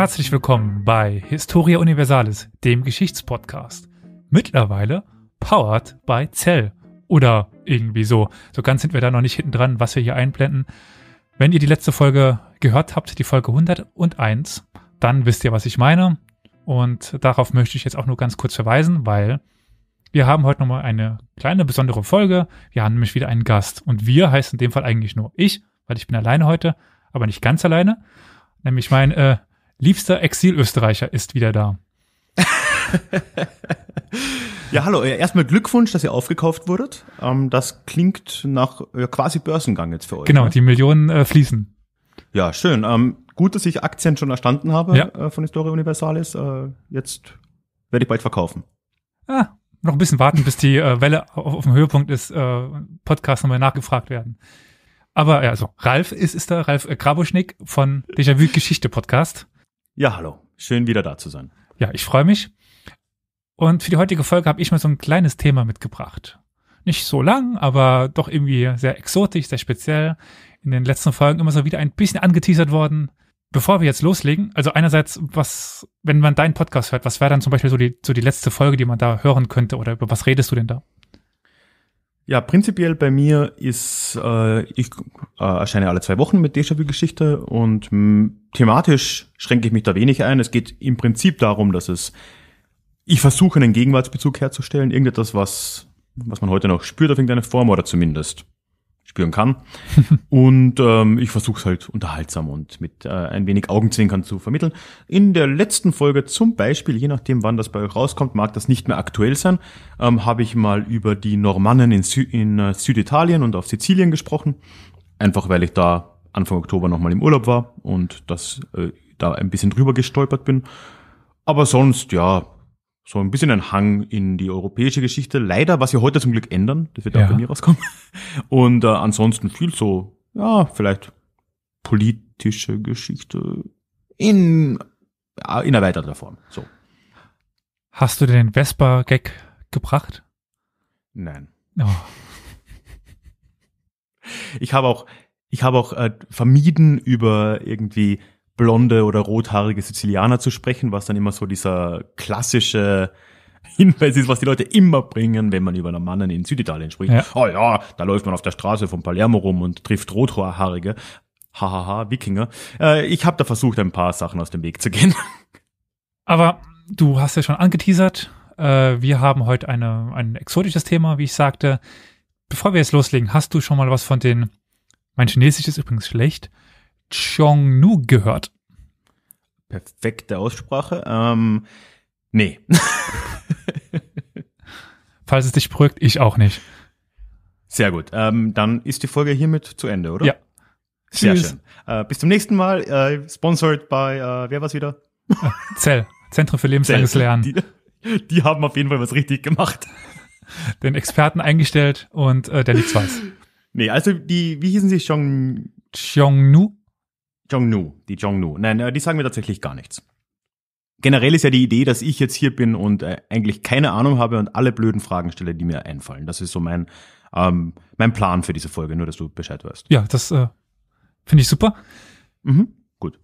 Herzlich willkommen bei Historia Universalis, dem Geschichtspodcast. Mittlerweile powered by Zell. Oder irgendwie so. So ganz sind wir da noch nicht hinten dran, was wir hier einblenden. Wenn ihr die letzte Folge gehört habt, die Folge 101, dann wisst ihr, was ich meine. Und darauf möchte ich jetzt auch nur ganz kurz verweisen, weil wir haben heute nochmal eine kleine besondere Folge. Wir haben nämlich wieder einen Gast. Und wir heißt in dem Fall eigentlich nur ich, weil ich bin alleine heute, aber nicht ganz alleine. Nämlich mein äh, liebster Exilösterreicher ist wieder da. ja, hallo. Erstmal Glückwunsch, dass ihr aufgekauft wurdet. Ähm, das klingt nach quasi Börsengang jetzt für euch. Genau, ne? die Millionen äh, fließen. Ja, schön. Ähm, gut, dass ich Aktien schon erstanden habe ja. Äh, von Historia Universalis. Äh, jetzt werde ich bald verkaufen. Ah, noch ein bisschen warten, bis die Welle auf, auf, dem Höhepunkt ist, äh, Podcast nochmal nachgefragt werden. Aber ja, also Ralf ist, ist da, Ralf äh, von Déjà-vu Geschichte Podcast. Ja, hallo. Schön wieder da zu sein. Ja, ich freue mich. Und für die heutige Folge habe ich mir so ein kleines Thema mitgebracht. Nicht so lang, aber doch irgendwie sehr exotisch, sehr speziell. In den letzten Folgen immer so wieder ein bisschen angeteasert worden. Bevor wir jetzt loslegen, also einerseits, was, wenn man deinen Podcast hört, was wäre dann zum Beispiel so die, so die letzte Folge, die man da hören könnte oder über was redest du denn da? Ja, prinzipiell bei mir ist, äh, ich äh, erscheine alle zwei Wochen mit Déjà-vu-Geschichte und mh, mm, thematisch schränke ich mich da wenig ein. Es geht im Prinzip darum, dass es, ich versuche einen Gegenwartsbezug herzustellen, irgendetwas, was, was man heute noch spürt auf irgendeine Form oder zumindest spüren kann. und ähm, ich versuche es halt unterhaltsam und mit äh, ein wenig Augenzwinkern zu vermitteln. In der letzten Folge zum Beispiel, je nachdem wann das bei euch rauskommt, mag das nicht mehr aktuell sein, ähm, habe ich mal über die Normannen in, Sü in äh, Süditalien und auf Sizilien gesprochen. Einfach weil ich da Anfang Oktober nochmal im Urlaub war und das äh, da ein bisschen drüber gestolpert bin. Aber sonst, ja, so ein bisschen ein Hang in die europäische Geschichte. Leider, was wir heute zum Glück ändern, das wird ja. bei mir rauskommen. Und äh, ansonsten viel so, ja, vielleicht politische Geschichte in, äh, in erweiterter Form. So. Hast du den Vespa-Gag gebracht? Nein. Oh. Ich habe auch, ich hab auch äh, vermieden, über irgendwie blonde oder rothaarige Sizilianer zu sprechen, was dann immer so dieser klassische Hinweis ist, was die Leute immer bringen, wenn man über einen Mann in Süditalien spricht. Ja. Oh ja, da läuft man auf der Straße von Palermo rum und trifft rothaarige. Hahaha, Wikinger. Äh, ich habe da versucht, ein paar Sachen aus dem Weg zu gehen. Aber du hast ja schon angeteasert. Äh, wir haben heute eine, ein exotisches Thema, wie ich sagte. Bevor wir jetzt loslegen, hast du schon mal was von den, mein Chinesisch ist übrigens schlecht, Chongnu gehört? Perfekte Aussprache. Ähm, nee. Falls es dich prügt, ich auch nicht. Sehr gut. Ähm, dann ist die Folge hiermit zu Ende, oder? Ja. Sehr Tschüss. schön. Äh, bis zum nächsten Mal. Äh, sponsored by, äh, wer war's wieder? Zell. Zentrum für lebenslanges Zell. Lernen. Die, die, haben auf jeden Fall was richtig gemacht. Den Experten eingestellt und äh, der nichts weiß. Nee, also die, wie hießen sie? Chong... Chongnu? Jongnu, die Jongnu. Nein, äh, die sagen mir tatsächlich gar nichts. Generell ist ja die Idee, dass ich jetzt hier bin und äh, eigentlich keine Ahnung habe und alle blöden Fragen stelle, die mir einfallen. Das ist so mein, ähm, mein Plan für diese Folge, nur dass du Bescheid weißt. Ja, das äh, finde ich super. Mhm, gut.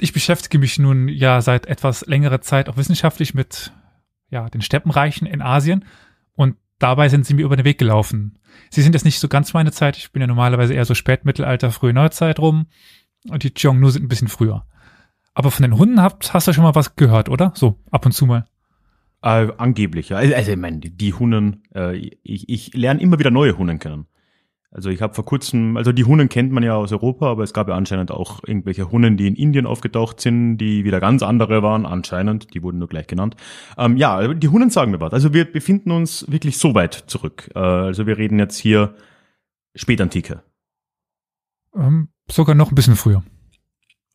Ich beschäftige mich nun ja seit etwas längerer Zeit auch wissenschaftlich mit ja, den Steppenreichen in Asien und dabei sind sie mir über den Weg gelaufen. Sie sind jetzt nicht so ganz meine Zeit, ich bin ja normalerweise eher so Spätmittelalter, frühe Neuzeit rum und die Cheongnu sind ein bisschen früher. Aber von den Hunden habt, hast du schon mal was gehört, oder? So, ab und zu mal. Äh, angeblich, ja. Also, ich meine, die, die Hunden, äh, ich, ich lerne immer wieder neue Hunden kennen. Also ich habe vor kurzem, also die Hunden kennt man ja aus Europa, aber es gab ja anscheinend auch irgendwelche Hunden, die in Indien aufgetaucht sind, die wieder ganz andere waren, anscheinend, die wurden nur gleich genannt. Ähm, ja, die Hunden sagen mir was. Also wir befinden uns wirklich so weit zurück. Äh, also wir reden jetzt hier Spätantike. Ähm, sogar noch ein bisschen früher.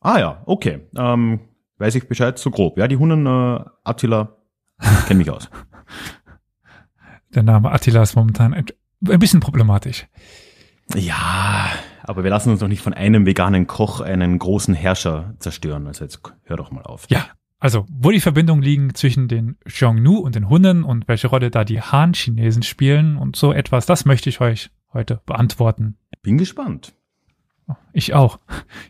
Ah ja, okay. Ähm, weiß ich Bescheid, so grob. Ja, die Hunnen äh, Attila kenne mich aus. Der Name Attila ist momentan ein, bisschen problematisch. Ja, aber wir lassen uns doch nicht von einem veganen Koch einen großen Herrscher zerstören. Also jetzt hör doch mal auf. Ja, also wo die Verbindungen liegen zwischen den Xiongnu und den Hunden und welche Rolle da die Han-Chinesen spielen und so etwas, das möchte ich euch heute beantworten. Bin gespannt. Ich auch.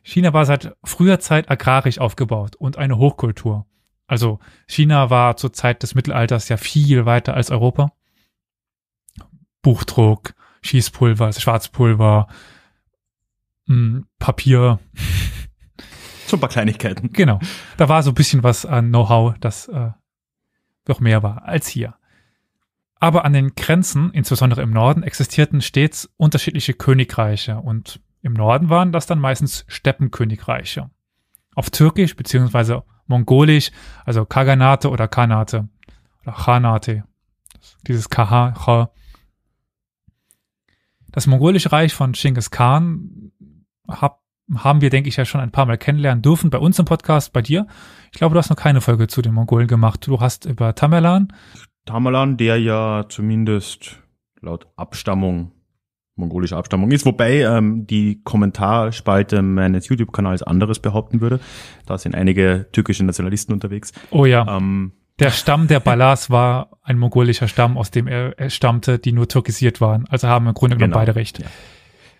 China war seit früher Zeit agrarisch aufgebaut und eine Hochkultur. Also China war zur Zeit des Mittelalters ja viel weiter als Europa. Buchdruck, Schießpulver, Schwarzpulver, hm, Papier. Super Kleinigkeiten. Genau. Da war so ein bisschen was an Know-how, das äh, noch mehr war als hier. Aber an den Grenzen, insbesondere im Norden, existierten stets unterschiedliche Königreiche und im Norden waren das dann meistens Steppenkönigreiche. Auf Türkisch bzw. Mongolisch, also Kaganate oder Kanate oder Khanate. Dieses Kaha, Das mongolische Reich von Genghis Khan hab, haben wir, denke ich, ja schon ein paar Mal kennenlernen dürfen bei uns im Podcast, bei dir. Ich glaube, du hast noch keine Folge zu den Mongolen gemacht. Du hast über Tamerlan. Tamerlan, der ja zumindest laut Abstammung mongolischer Abstammung ist, wobei ähm, die Kommentarspalte meines YouTube-Kanals anderes behaupten würde. Da sind einige türkische Nationalisten unterwegs. Oh ja. Ähm, der Stamm der Balas war ein mongolischer Stamm, aus dem er stammte, die nur türkisiert waren. Also haben im Grunde genommen genau. beide recht.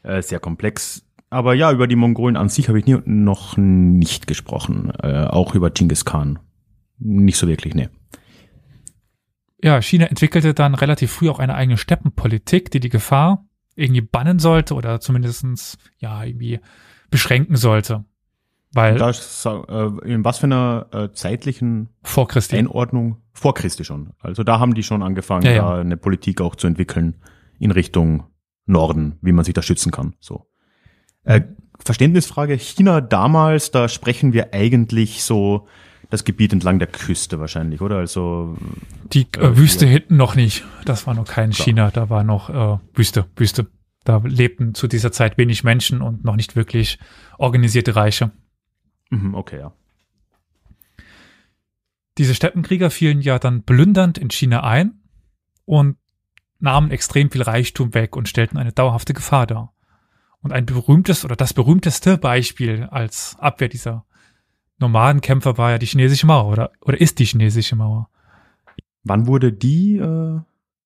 Ja. Äh, sehr komplex. Aber ja, über die Mongolen an sich habe ich nie, noch nicht gesprochen. Äh, auch über Genghis Khan. Nicht so wirklich, nee. Ja, China entwickelte dann relativ früh auch eine eigene Steppenpolitik, die die Gefahr irgendwie bannen sollte oder zumindestens ja, irgendwie beschränken sollte. Weil das, äh, in was für einer äh, zeitlichen vor Christi. Einordnung? Vor Christi schon. Also da haben die schon angefangen, ja, ja. eine Politik auch zu entwickeln in Richtung Norden, wie man sich da schützen kann. So. Äh, mhm. Verständnisfrage, China damals, da sprechen wir eigentlich so das Gebiet entlang der Küste wahrscheinlich, oder? Also die äh, äh Wüste ja. hinten noch nicht. Das war noch kein Klar. China, da war noch äh, Wüste, Wüste. Da lebten zu dieser Zeit wenig Menschen und noch nicht wirklich organisierte Reiche. Mhm, okay, ja. Diese Steppenkrieger fielen ja dann plündernd in China ein und nahmen extrem viel Reichtum weg und stellten eine dauerhafte Gefahr dar. Und ein berühmtes oder das berühmteste Beispiel als Abwehr dieser Nomadenkämpfer war ja die chinesische Mauer oder, oder ist die chinesische Mauer. Wann wurde die äh,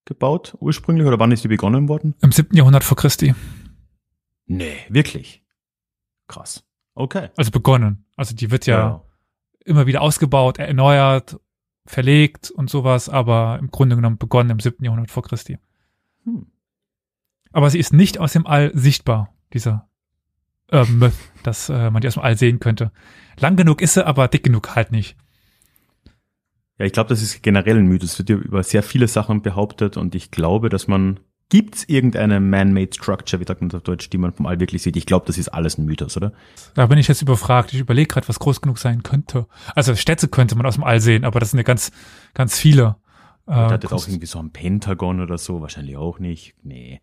gebaut ursprünglich oder wann ist die begonnen worden? Im 7. Jahrhundert vor Christi. Nee, wirklich. Krass. Okay. Also begonnen. Also die wird ja, ja. immer wieder ausgebaut, erneuert, verlegt und sowas, aber im Grunde genommen begonnen im 7. Jahrhundert vor Christi. Hm. Aber sie ist nicht aus dem All sichtbar, dieser ähm, dass äh, man die erstmal all sehen könnte. Lang genug ist sie, aber dick genug halt nicht. Ja, ich glaube, das ist generell ein Mythos. Es wird ja über sehr viele Sachen behauptet und ich glaube, dass man Gibt es irgendeine man-made Structure, wie sagt man auf Deutsch, die man vom All wirklich sieht? Ich glaube, das ist alles ein Mythos, oder? Da bin ich jetzt überfragt. Ich überlege gerade, was groß genug sein könnte. Also Städte könnte man aus dem All sehen, aber das sind ja ganz, ganz viele. Äh, hat Kunst. auch irgendwie so ein Pentagon oder so, wahrscheinlich auch nicht. Nee.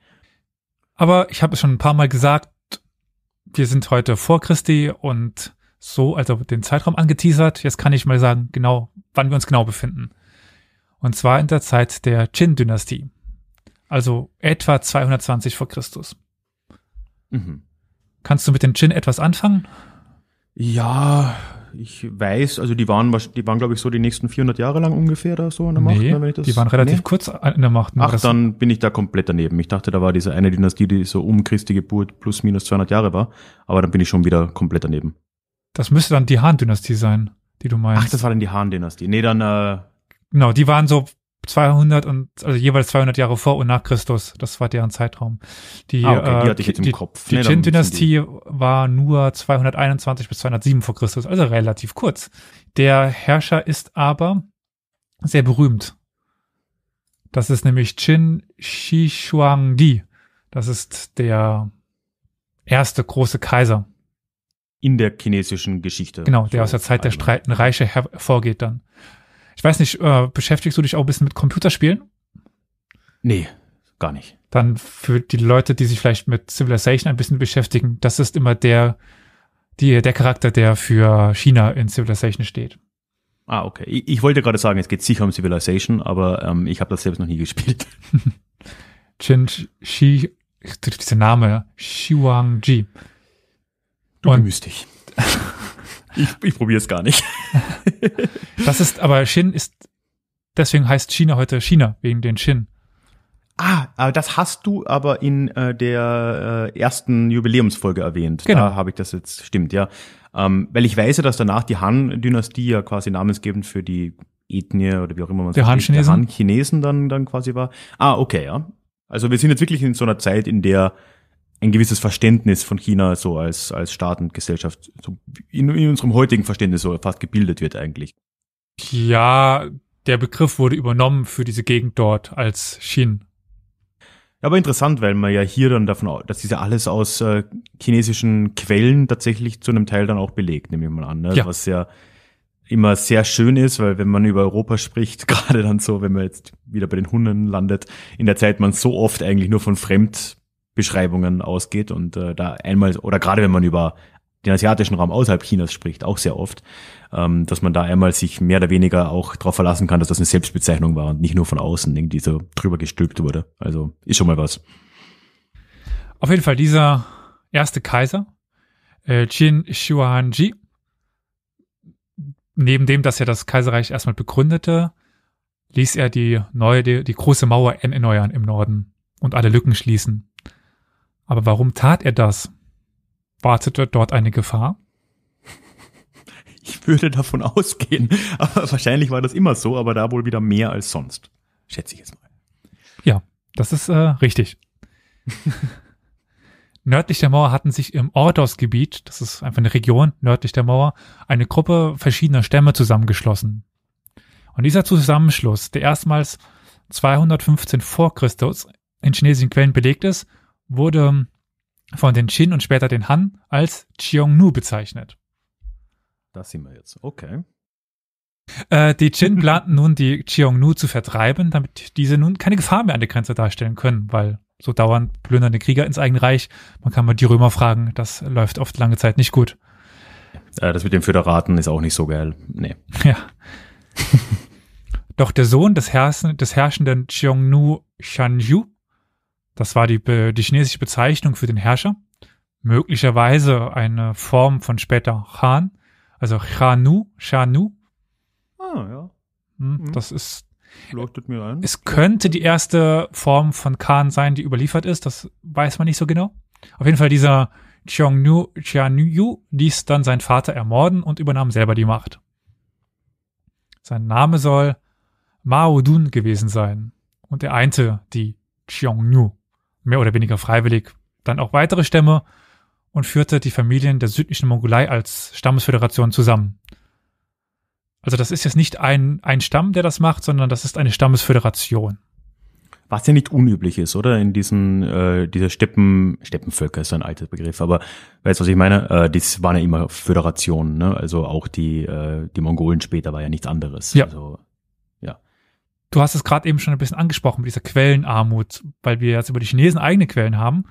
Aber ich habe es schon ein paar Mal gesagt, wir sind heute vor Christi und so, also den Zeitraum angeteasert. Jetzt kann ich mal sagen, genau, wann wir uns genau befinden. Und zwar in der Zeit der Qin-Dynastie. Also etwa 220 vor Christus. Mhm. Kannst du mit den Qin etwas anfangen? Ja, ich weiß, also die waren, die waren glaube ich so die nächsten 400 Jahre lang ungefähr da so in der Macht. Nee, ne, wenn ich das, die waren relativ nee. kurz in der Macht. Ne? Ach, dann bin ich da komplett daneben. Ich dachte, da war diese eine Dynastie, die so um Christi Geburt plus minus 200 Jahre war, aber dann bin ich schon wieder komplett daneben. Das müsste dann die Han-Dynastie sein, die du meinst. Ach, das war dann die Han-Dynastie. Nee, dann äh, Genau, die waren so 200 und also jeweils 200 Jahre vor und nach Christus. Das war deren Zeitraum. Die, ah, okay. die äh, die, Kopf. Die Qin-Dynastie war nur 221 bis 207 vor Christus, also relativ kurz. Der Herrscher ist aber sehr berühmt. Das ist nämlich Qin Shishuangdi. Das ist der erste große Kaiser. In der chinesischen Geschichte. Genau, der so aus der Zeit der Streitenden Reiche hervorgeht dann. Ich weiß nicht, äh, beschäftigst du dich auch ein bisschen mit Computerspielen? Nee, gar nicht. Dann für die Leute, die sich vielleicht mit Civilization ein bisschen beschäftigen, das ist immer der, die, der Charakter, der für China in Civilization steht. Ah, okay. Ich, ich wollte gerade sagen, es geht sicher um Civilization, aber ähm, ich habe das selbst noch nie gespielt. Jin Shi, dieser Name, Wang Ji. Du bemühst dich. Ich, ich probiere es gar nicht. das ist, aber Shin ist, deswegen heißt China heute China, wegen den Shin. Ah, aber das hast du aber in äh, der äh, ersten Jubiläumsfolge erwähnt. Genau. Da habe ich das jetzt, stimmt, ja. Ähm, weil ich weiß ja, dass danach die Han-Dynastie ja quasi namensgebend für die Ethnie oder wie auch immer man sagt, Han-Chinesen Han, -Chinesen. Han -Chinesen dann, dann quasi war. Ah, okay, ja. Also wir sind jetzt wirklich in so einer Zeit, in der ein gewisses Verständnis von China so als, als Staat und Gesellschaft so in, in unserem heutigen Verständnis so fast gebildet wird eigentlich. Ja, der Begriff wurde übernommen für diese Gegend dort als Xin. Aber interessant, weil man ja hier dann davon, dass diese ja alles aus äh, chinesischen Quellen tatsächlich zu einem Teil dann auch belegt, nehme ich mal an. Ne? Ja. Was ja immer sehr schön ist, weil wenn man über Europa spricht, gerade dann so, wenn man jetzt wieder bei den Hunden landet, in der Zeit man so oft eigentlich nur von fremd Beschreibungen ausgeht und äh, da einmal, oder gerade wenn man über den asiatischen Raum außerhalb Chinas spricht, auch sehr oft, ähm, dass man da einmal sich mehr oder weniger auch darauf verlassen kann, dass das eine Selbstbezeichnung war und nicht nur von außen irgendwie so drüber gestülpt wurde. Also ist schon mal was. Auf jeden Fall dieser erste Kaiser, äh, Qin Shi, neben dem, dass er das Kaiserreich erstmal begründete, ließ er die neue, die, die große Mauer erneuern im Norden und alle Lücken schließen. Aber warum tat er das? Wartete dort eine Gefahr? Ich würde davon ausgehen. Aber wahrscheinlich war das immer so, aber da wohl wieder mehr als sonst. Schätze ich jetzt mal. Ja, das ist äh, richtig. nördlich der Mauer hatten sich im Ordos-Gebiet, das ist einfach eine Region nördlich der Mauer, eine Gruppe verschiedener Stämme zusammengeschlossen. Und dieser Zusammenschluss, der erstmals 215 vor Christus in chinesischen Quellen belegt ist, wurde von den Qin und später den Han als Xiongnu bezeichnet. Das sehen wir jetzt. Okay. Äh, die Qin planten nun, die Xiongnu zu vertreiben, damit diese nun keine Gefahr mehr an der Grenze darstellen können, weil so dauernd plündernde Krieger ins eigene Reich, man kann mal die Römer fragen, das läuft oft lange Zeit nicht gut. Ja, äh, das mit dem Föderaten ist auch nicht so geil. Nee. Ja. Doch der Sohn des, Herrschen, des herrschenden Xiongnu Shanju das war die, die chinesische Bezeichnung für den Herrscher. Möglicherweise eine Form von später Khan, also Chanu, Chanu. Ah, ja. Hm, mhm. Das ist. Leuchtet mir ein. Es könnte die erste Form von Khan sein, die überliefert ist. Das weiß man nicht so genau. Auf jeden Fall dieser Xiongnu Xianyu ließ dann seinen Vater ermorden und übernahm selber die Macht. Sein Name soll Mao Dun gewesen sein und er einte die Xiongnu mehr oder weniger freiwillig dann auch weitere Stämme und führte die Familien der südlichen Mongolei als Stammesföderation zusammen. Also das ist jetzt nicht ein, ein Stamm, der das macht, sondern das ist eine Stammesföderation. Was ja nicht unüblich ist, oder? In diesen, äh, dieser Steppen, Steppenvölker ist ein alter Begriff, aber weißt du, was ich meine? Äh, das waren ja immer Föderationen, ne? Also auch die, äh, die Mongolen später war ja nichts anderes. Ja. Also Du hast es gerade eben schon ein bisschen angesprochen mit dieser Quellenarmut, weil wir jetzt über die Chinesen eigene Quellen haben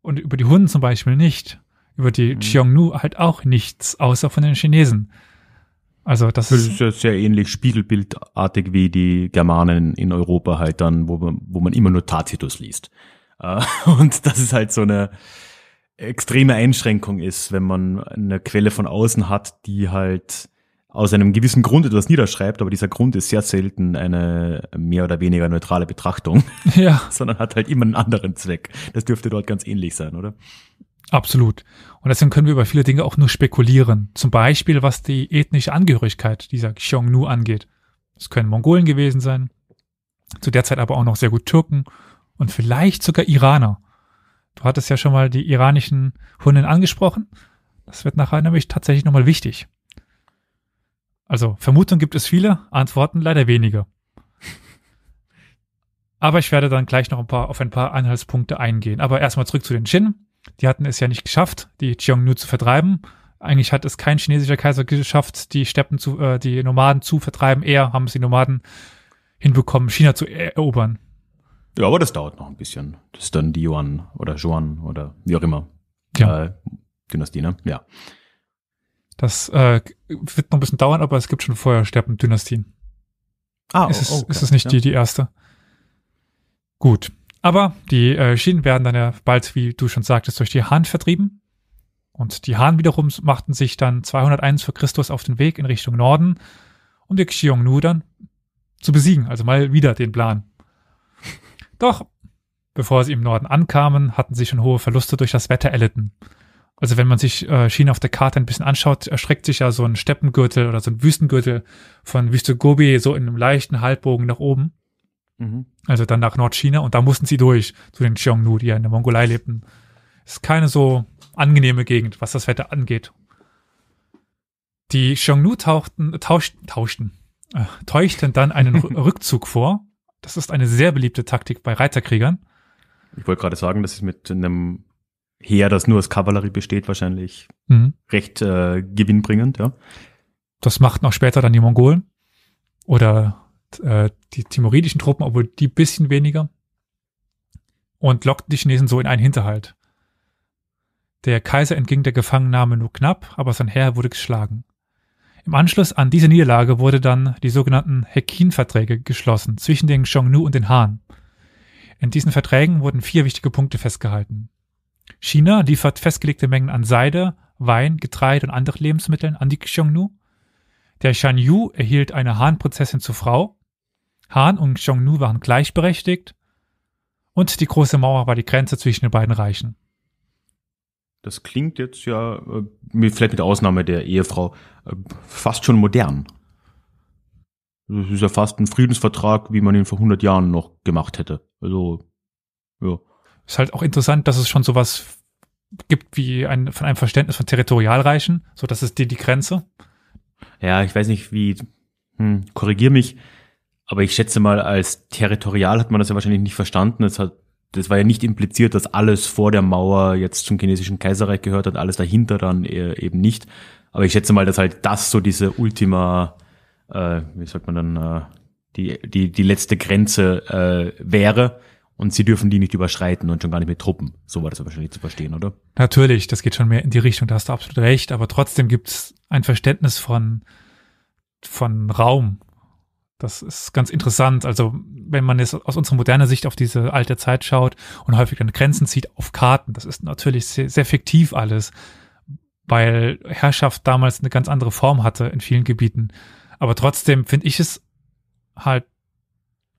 und über die Hunden zum Beispiel nicht. Über die mhm. Xiongnu halt auch nichts, außer von den Chinesen. Also das, das ist ja sehr ähnlich spiegelbildartig wie die Germanen in Europa halt dann, wo man, wo man immer nur Tacitus liest. Äh, und das ist halt so eine extreme Einschränkung ist, wenn man eine Quelle von außen hat, die halt aus einem gewissen Grund etwas niederschreibt, aber dieser Grund ist sehr selten eine mehr oder weniger neutrale Betrachtung, ja. sondern hat halt immer einen anderen Zweck. Das dürfte dort ganz ähnlich sein, oder? Absolut. Und deswegen können wir über viele Dinge auch nur spekulieren. Zum Beispiel, was die ethnische Angehörigkeit dieser Xiongnu angeht. Es können Mongolen gewesen sein, zu der Zeit aber auch noch sehr gut Türken und vielleicht sogar Iraner. Du hattest ja schon mal die iranischen Hunden angesprochen. Das wird nachher nämlich tatsächlich nochmal wichtig. Also Vermutungen gibt es viele, Antworten leider wenige. Aber ich werde dann gleich noch ein paar, auf ein paar Anhaltspunkte eingehen. Aber erstmal zurück zu den Qin. Die hatten es ja nicht geschafft, die Xiongnu zu vertreiben. Eigentlich hat es kein chinesischer Kaiser geschafft, die Steppen zu, äh, die Nomaden zu vertreiben. Eher haben es die Nomaden hinbekommen, China zu erobern. Ja, aber das dauert noch ein bisschen. Das ist dann die Yuan oder Zhuan oder wie auch immer. Ja. Äh, Dynastie, ne? Ja. Das äh, wird noch ein bisschen dauern, aber es gibt schon vorher Sterben-Dynastien. Ah, oh, es okay, ist es nicht ja. die, die erste. Gut. Aber die äh, Schienen werden dann ja bald, wie du schon sagtest, durch die Han vertrieben. Und die Han wiederum machten sich dann 201 vor Christus auf den Weg in Richtung Norden, um die Xiongnu dann zu besiegen. Also mal wieder den Plan. Doch, bevor sie im Norden ankamen, hatten sie schon hohe Verluste durch das Wetter erlitten. Also wenn man sich äh, China auf der Karte ein bisschen anschaut, erstreckt sich ja so ein Steppengürtel oder so ein Wüstengürtel von Wüste Gobi so in einem leichten Halbbogen nach oben. Mhm. Also dann nach Nordchina und da mussten sie durch zu den Xiongnu, die ja in der Mongolei lebten. Ist keine so angenehme Gegend, was das Wetter angeht. Die Xiongnu tauchten, tauschten, tauschten, äh, täuschten dann einen Rückzug vor. Das ist eine sehr beliebte Taktik bei Reiterkriegern. Ich wollte gerade sagen, das ist mit einem Heer, das nur aus Kavallerie besteht, wahrscheinlich mhm. recht äh, gewinnbringend, ja. Das machten auch später dann die Mongolen oder äh, die timoridischen Truppen, obwohl die ein bisschen weniger. Und lockten die Chinesen so in einen Hinterhalt. Der Kaiser entging der Gefangennahme nur knapp, aber sein Heer wurde geschlagen. Im Anschluss an diese Niederlage wurde dann die sogenannten Hekin-Verträge geschlossen zwischen den Xiongnu und den Han. In diesen Verträgen wurden vier wichtige Punkte festgehalten. China liefert festgelegte Mengen an Seide, Wein, Getreide und anderen Lebensmitteln an die Xiongnu. Der Shan Yu erhielt eine Han-Prinzessin zur Frau. Han und Xiongnu waren gleichberechtigt. Und die große Mauer war die Grenze zwischen den beiden Reichen. Das klingt jetzt ja, vielleicht äh, mit Ausnahme der Ehefrau, äh, fast schon modern. Das ist ja fast ein Friedensvertrag, wie man ihn vor 100 Jahren noch gemacht hätte. Also, ja. Ist halt auch interessant, dass es schon sowas gibt wie ein, von einem Verständnis von Territorialreichen. So, dass es dir die Grenze. Ja, ich weiß nicht, wie, hm, korrigier mich, aber ich schätze mal, als territorial hat man das ja wahrscheinlich nicht verstanden. Es hat, das war ja nicht impliziert, dass alles vor der Mauer jetzt zum chinesischen Kaiserreich gehört hat, alles dahinter dann äh, eben nicht. Aber ich schätze mal, dass halt das so diese Ultima, äh, wie sagt man dann, äh, die, die, die letzte Grenze äh, wäre, und sie dürfen die nicht überschreiten und schon gar nicht mit Truppen. So war das wahrscheinlich zu verstehen, oder? Natürlich, das geht schon mehr in die Richtung, da hast du absolut recht, aber trotzdem gibt es ein Verständnis von, von Raum. Das ist ganz interessant. Also, wenn man jetzt aus unserer modernen Sicht auf diese alte Zeit schaut und häufig dann Grenzen zieht auf Karten, das ist natürlich sehr, sehr fiktiv alles, weil Herrschaft damals eine ganz andere Form hatte in vielen Gebieten. Aber trotzdem finde ich es halt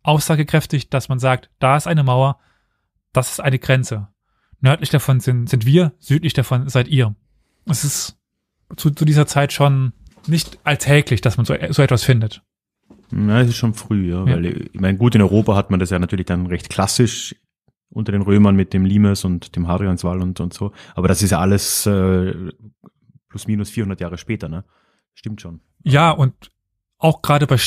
aussagekräftig, dass man sagt, da ist eine Mauer, das ist eine Grenze. Nördlich davon sind, sind wir, südlich davon seid ihr. Es ist zu, zu dieser Zeit schon nicht alltäglich, dass man so, so etwas findet. Na, es ist schon früh, ja, ja. weil ich meine, gut, in Europa hat man das ja natürlich dann recht klassisch unter den Römern mit dem Limes und dem Hadrianswall und, und so. Aber das ist ja alles äh, plus minus 400 Jahre später, ne? Stimmt schon. Ja, und auch gerade bei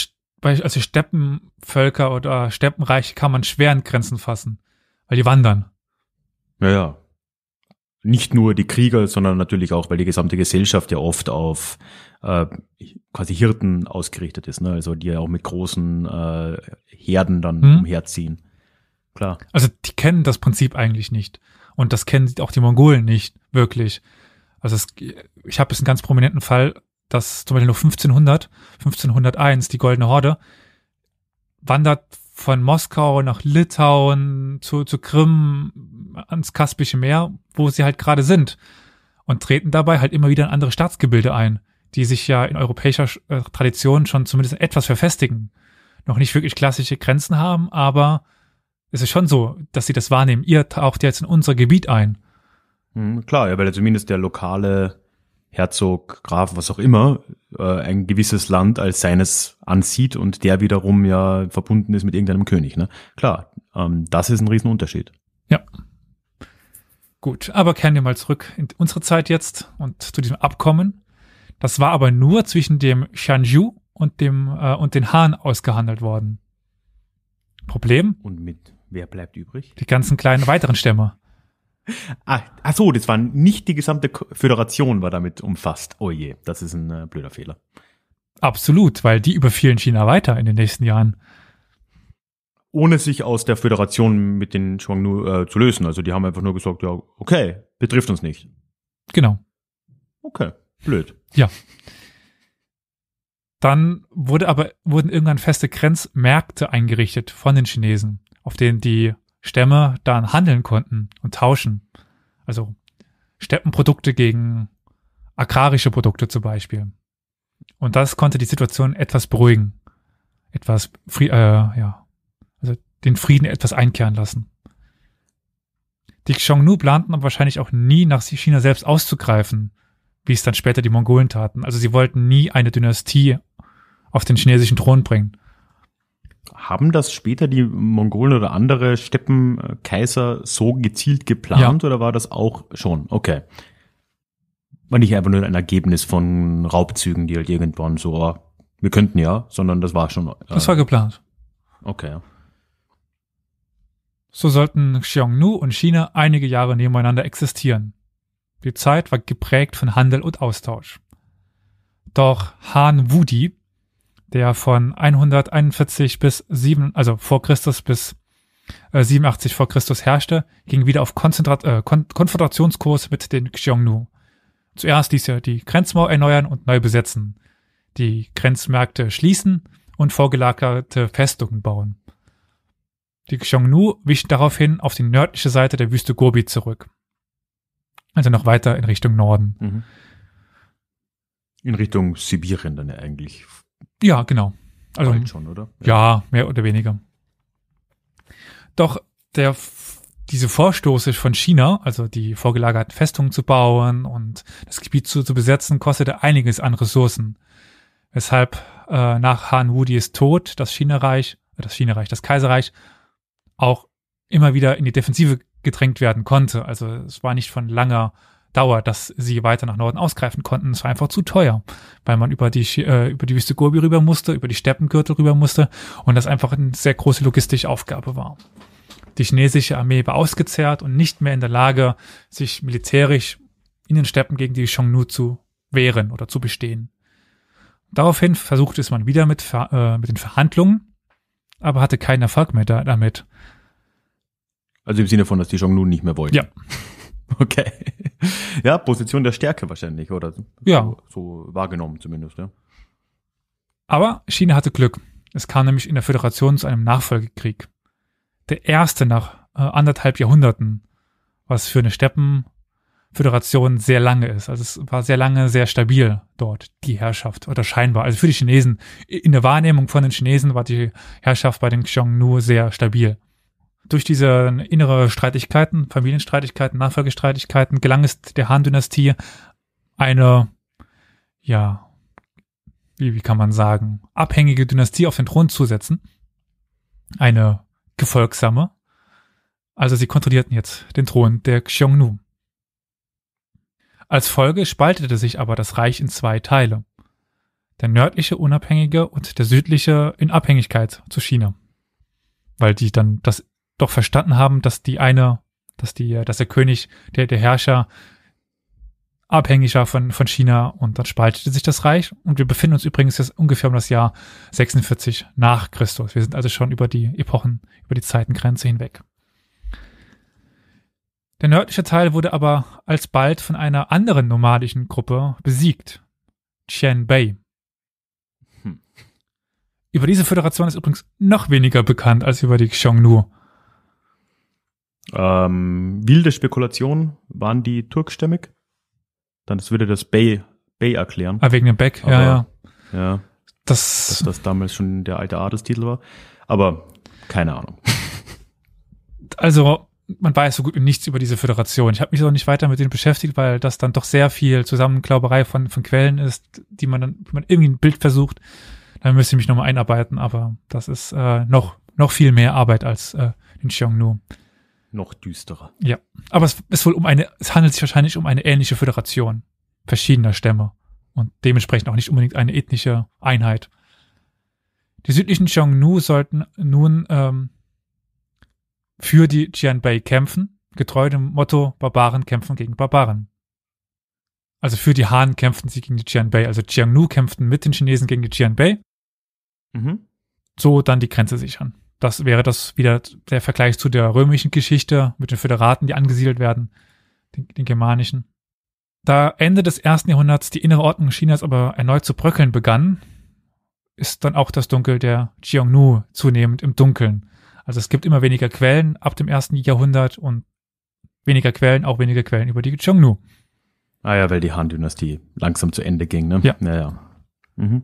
also Steppenvölker oder Steppenreiche kann man schwer an Grenzen fassen, weil die wandern. Ja, ja. Nicht nur die Krieger, sondern natürlich auch, weil die gesamte Gesellschaft ja oft auf äh, quasi Hirten ausgerichtet ist, ne? Also die ja auch mit großen äh, Herden dann hm. umherziehen. Klar. Also die kennen das Prinzip eigentlich nicht. Und das kennen auch die Mongolen nicht, wirklich. Also es, ich habe jetzt einen ganz prominenten Fall dass zum Beispiel nur 1500, 1501, die Goldene Horde, wandert von Moskau nach Litauen zu, zu Krim ans Kaspische Meer, wo sie halt gerade sind und treten dabei halt immer wieder in andere Staatsgebilde ein, die sich ja in europäischer äh, Tradition schon zumindest etwas verfestigen. Noch nicht wirklich klassische Grenzen haben, aber es ist schon so, dass sie das wahrnehmen. Ihr taucht jetzt in unser Gebiet ein. Hm, klar, ja, weil zumindest der lokale Herzog, Graf, was auch immer, äh, ein gewisses Land als seines ansieht und der wiederum ja verbunden ist mit irgendeinem König. Ne? Klar, ähm, das ist ein Riesenunterschied. Ja. Gut, aber kehren wir mal zurück in unsere Zeit jetzt und zu diesem Abkommen. Das war aber nur zwischen dem Shanju und dem äh, und den Han ausgehandelt worden. Problem? Und mit wer bleibt übrig? Die ganzen kleinen weiteren Stämme. Ah, ach so, das war nicht die gesamte Föderation war damit umfasst. Oh je, das ist ein äh, blöder Fehler. Absolut, weil die überfielen China weiter in den nächsten Jahren. Ohne sich aus der Föderation mit den Shuangnu äh, zu lösen. Also die haben einfach nur gesagt, ja, okay, betrifft uns nicht. Genau. Okay, blöd. Ja. Dann wurde aber, wurden irgendwann feste Grenzmärkte eingerichtet von den Chinesen, auf denen die Stämme dann handeln konnten und tauschen. Also Steppenprodukte gegen agrarische Produkte zum Beispiel. Und das konnte die Situation etwas beruhigen, etwas, äh, ja, also den Frieden etwas einkehren lassen. Die Xiongnu planten aber wahrscheinlich auch nie nach China selbst auszugreifen, wie es dann später die Mongolen taten. Also sie wollten nie eine Dynastie auf den chinesischen Thron bringen. Haben das später die Mongolen oder andere Steppenkaiser so gezielt geplant ja. oder war das auch schon? Okay. War nicht einfach nur ein Ergebnis von Raubzügen, die halt irgendwann so, ah, wir könnten ja, sondern das war schon. Äh, das war geplant. Okay. So sollten Xiongnu und China einige Jahre nebeneinander existieren. Die Zeit war geprägt von Handel und Austausch. Doch Han Wudi, der von 141 bis 7, also vor Christus bis 87 äh, vor Christus herrschte, ging wieder auf Konzentrat äh, Kon Konfrontationskurs mit den Xiongnu. Zuerst ließ er die Grenzmauer erneuern und neu besetzen, die Grenzmärkte schließen und vorgelagerte Festungen bauen. Die Xiongnu wichen daraufhin auf die nördliche Seite der Wüste Gobi zurück. Also noch weiter in Richtung Norden. Mhm. In Richtung Sibirien dann ja eigentlich ja, genau. Also schon, oder? Ja. ja, mehr oder weniger. Doch der diese Vorstoße von China, also die vorgelagerten Festungen zu bauen und das Gebiet zu, zu besetzen, kostete einiges an Ressourcen. Weshalb äh, nach Han Wudis Tod das China-Reich, äh, das China-Reich, das Kaiserreich auch immer wieder in die Defensive gedrängt werden konnte. Also es war nicht von langer Dauer, dass sie weiter nach Norden ausgreifen konnten. Es war einfach zu teuer, weil man über die, äh, über die Wüste Gobi rüber musste, über die Steppengürtel rüber musste und das einfach eine sehr große logistische Aufgabe war. Die chinesische Armee war ausgezehrt und nicht mehr in der Lage, sich militärisch in den Steppen gegen die Xiongnu zu wehren oder zu bestehen. Daraufhin versuchte es man wieder mit, äh, mit den Verhandlungen, aber hatte keinen Erfolg mehr da, damit. Also im Sinne von, dass die Xiongnu nicht mehr wollten. Ja, Okay. Ja, Position der Stärke wahrscheinlich, oder? Ja. So, so wahrgenommen zumindest, ja. Aber China hatte Glück. Es kam nämlich in der Föderation zu einem Nachfolgekrieg. Der erste nach äh, anderthalb Jahrhunderten, was für eine Steppenföderation sehr lange ist. Also es war sehr lange sehr stabil dort, die Herrschaft, oder scheinbar. Also für die Chinesen, in der Wahrnehmung von den Chinesen war die Herrschaft bei den Xiongnu sehr stabil durch diese innere Streitigkeiten, Familienstreitigkeiten, Nachfolgestreitigkeiten gelang es der Han-Dynastie eine, ja, wie, wie kann man sagen, abhängige Dynastie auf den Thron zu setzen. Eine gefolgsame. Also sie kontrollierten jetzt den Thron der Xiongnu. Als Folge spaltete sich aber das Reich in zwei Teile. Der nördliche unabhängige und der südliche in Abhängigkeit zu China. Weil die dann das doch verstanden haben, dass die eine, dass die, äh, dass der König, der, der Herrscher abhängig war von, von China und dann spaltete sich das Reich. Und wir befinden uns übrigens jetzt ungefähr um das Jahr 46 nach Christus. Wir sind also schon über die Epochen, über die Zeitengrenze hinweg. Der nördliche Teil wurde aber alsbald von einer anderen nomadischen Gruppe besiegt. Qian Bei. Hm. Über diese Föderation ist übrigens noch weniger bekannt als über die Xiongnu. Ähm, wilde Spekulationen waren die türkstämmig. Dann das würde das Bay, Bay erklären. Ah, wegen dem Beck, ja, ja. Ja. Das dass das damals schon der alte Adelstitel war. Aber keine Ahnung. Also, man weiß so gut wie nichts über diese Föderation. Ich habe mich auch nicht weiter mit denen beschäftigt, weil das dann doch sehr viel Zusammenklauberei von, von Quellen ist, die man dann, wenn man irgendwie ein Bild versucht, dann müsste ich mich nochmal einarbeiten, aber das ist äh, noch, noch viel mehr Arbeit als äh, in Xiongnu noch düsterer. Ja, aber es ist wohl um eine, es handelt sich wahrscheinlich um eine ähnliche Föderation verschiedener Stämme und dementsprechend auch nicht unbedingt eine ethnische Einheit. Die südlichen Xiongnu sollten nun ähm, für die Qianbei kämpfen, getreu dem Motto Barbaren kämpfen gegen Barbaren. Also für die Han kämpften sie gegen die Qianbei, also Xiongnu kämpften mit den Chinesen gegen die Qianbei. Mhm. So dann die Grenze sichern das wäre das wieder der Vergleich zu der römischen Geschichte mit den Föderaten, die angesiedelt werden, den, den germanischen. Da Ende des ersten Jahrhunderts die innere Ordnung Chinas aber erneut zu bröckeln begann, ist dann auch das Dunkel der Xiongnu zunehmend im Dunkeln. Also es gibt immer weniger Quellen ab dem ersten Jahrhundert und weniger Quellen, auch weniger Quellen über die Xiongnu. Ah ja, weil die Han-Dynastie langsam zu Ende ging, ne? Ja. ja, Mhm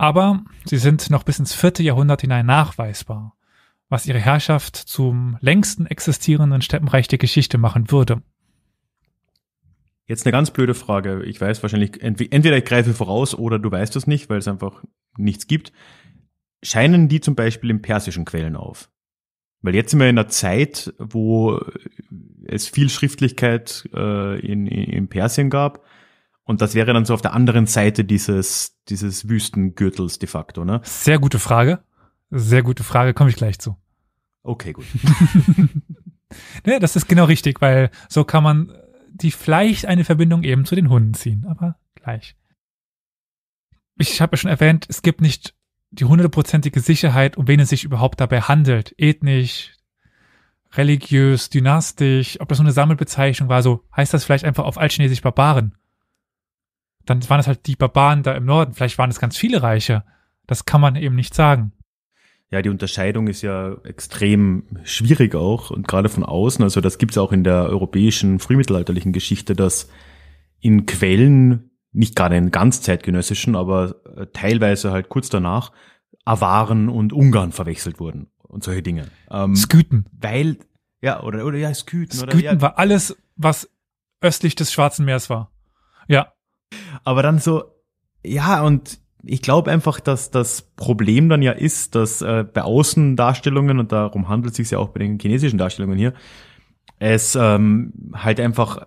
aber sie sind noch bis ins vierte Jahrhundert hinein nachweisbar, was ihre Herrschaft zum längsten existierenden Steppenreich der Geschichte machen würde. Jetzt eine ganz blöde Frage. Ich weiß wahrscheinlich, entweder ich greife voraus oder du weißt es nicht, weil es einfach nichts gibt. Scheinen die zum Beispiel in persischen Quellen auf? Weil jetzt sind wir in einer Zeit, wo es viel Schriftlichkeit äh, in, in Persien gab und das wäre dann so auf der anderen Seite dieses, dieses Wüstengürtels de facto, ne? Sehr gute Frage. Sehr gute Frage, komme ich gleich zu. Okay, gut. ne, das ist genau richtig, weil so kann man äh, die vielleicht eine Verbindung eben zu den Hunden ziehen, aber gleich. Ich habe ja schon erwähnt, es gibt nicht die hundertprozentige Sicherheit, um wen es sich überhaupt dabei handelt. Ethnisch, religiös, dynastisch, ob das so eine Sammelbezeichnung war, so heißt das vielleicht einfach auf Altchinesisch Barbaren dann waren es halt die Barbaren da im Norden. Vielleicht waren es ganz viele Reiche. Das kann man eben nicht sagen. Ja, die Unterscheidung ist ja extrem schwierig auch und gerade von außen. Also das gibt es auch in der europäischen frühmittelalterlichen Geschichte, dass in Quellen, nicht gerade in ganz zeitgenössischen, aber äh, teilweise halt kurz danach, Awaren und Ungarn verwechselt wurden und solche Dinge. Ähm, Sküten. Weil, ja, oder, oder ja, Sküten. Sküten oder, ja. war alles, was östlich des Schwarzen Meeres war. Ja, aber dann so, ja, und ich glaube einfach, dass das Problem dann ja ist, dass äh, bei Außendarstellungen, und darum handelt es sich ja auch bei den chinesischen Darstellungen hier, es ähm, halt einfach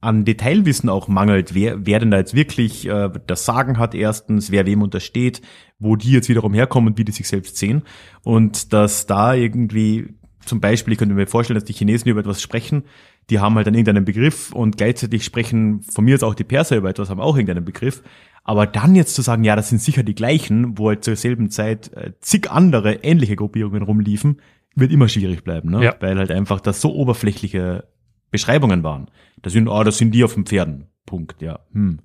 an Detailwissen auch mangelt, wer, wer denn da jetzt wirklich äh, das Sagen hat, erstens, wer wem untersteht, wo die jetzt wiederum herkommen und wie die sich selbst sehen. Und dass da irgendwie zum Beispiel, ich könnte mir vorstellen, dass die Chinesen über etwas sprechen, die haben halt dann irgendeinen Begriff und gleichzeitig sprechen von mir jetzt auch die Perser über etwas, haben auch irgendeinen Begriff. Aber dann jetzt zu sagen, ja, das sind sicher die gleichen, wo halt zur selben Zeit äh, zig andere ähnliche Gruppierungen rumliefen, wird immer schwierig bleiben, ne? Ja. weil halt einfach das so oberflächliche Beschreibungen waren. Das sind, oh, das sind die auf dem Pferden. Punkt, ja. Hm.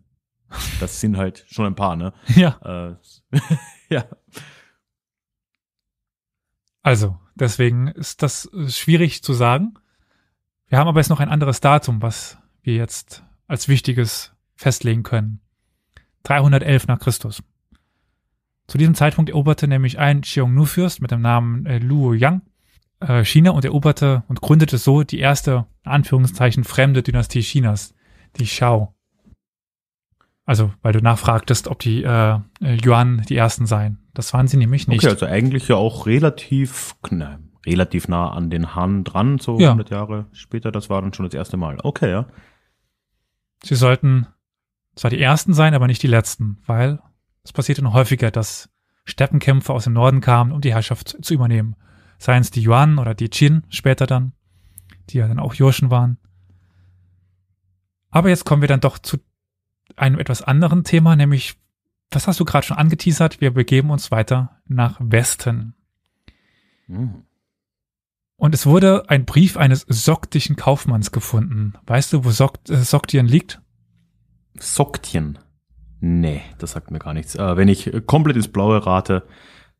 Das sind halt schon ein paar, ne? Ja. Äh, ja. Also, deswegen ist das äh, schwierig zu sagen. Wir haben aber jetzt noch ein anderes Datum, was wir jetzt als wichtiges festlegen können. 311 nach Christus. Zu diesem Zeitpunkt eroberte nämlich ein Xiongnu-Fürst mit dem Namen äh, Luo Yang äh, China und eroberte und gründete so die erste, in Anführungszeichen, fremde Dynastie Chinas, die Shao. Also, weil du nachfragtest, ob die äh, äh, Yuan die ersten seien. Das waren sie nämlich nicht. Okay, also eigentlich ja auch relativ, na, relativ nah an den Han dran, so ja. 100 Jahre später. Das war dann schon das erste Mal. Okay, ja. Sie sollten zwar die ersten sein, aber nicht die letzten, weil es passierte noch häufiger, dass Steppenkämpfer aus dem Norden kamen, um die Herrschaft zu übernehmen. Seien es die Yuan oder die Qin später dann, die ja dann auch Yoshin waren. Aber jetzt kommen wir dann doch zu einem etwas anderen Thema, nämlich, das hast du gerade schon angeteasert, wir begeben uns weiter nach Westen. Mhm. Und es wurde ein Brief eines soktischen Kaufmanns gefunden. Weißt du, wo Sokt, äh, Soktien liegt? Soktien? Nee, das sagt mir gar nichts. Äh, wenn ich komplett ins Blaue rate,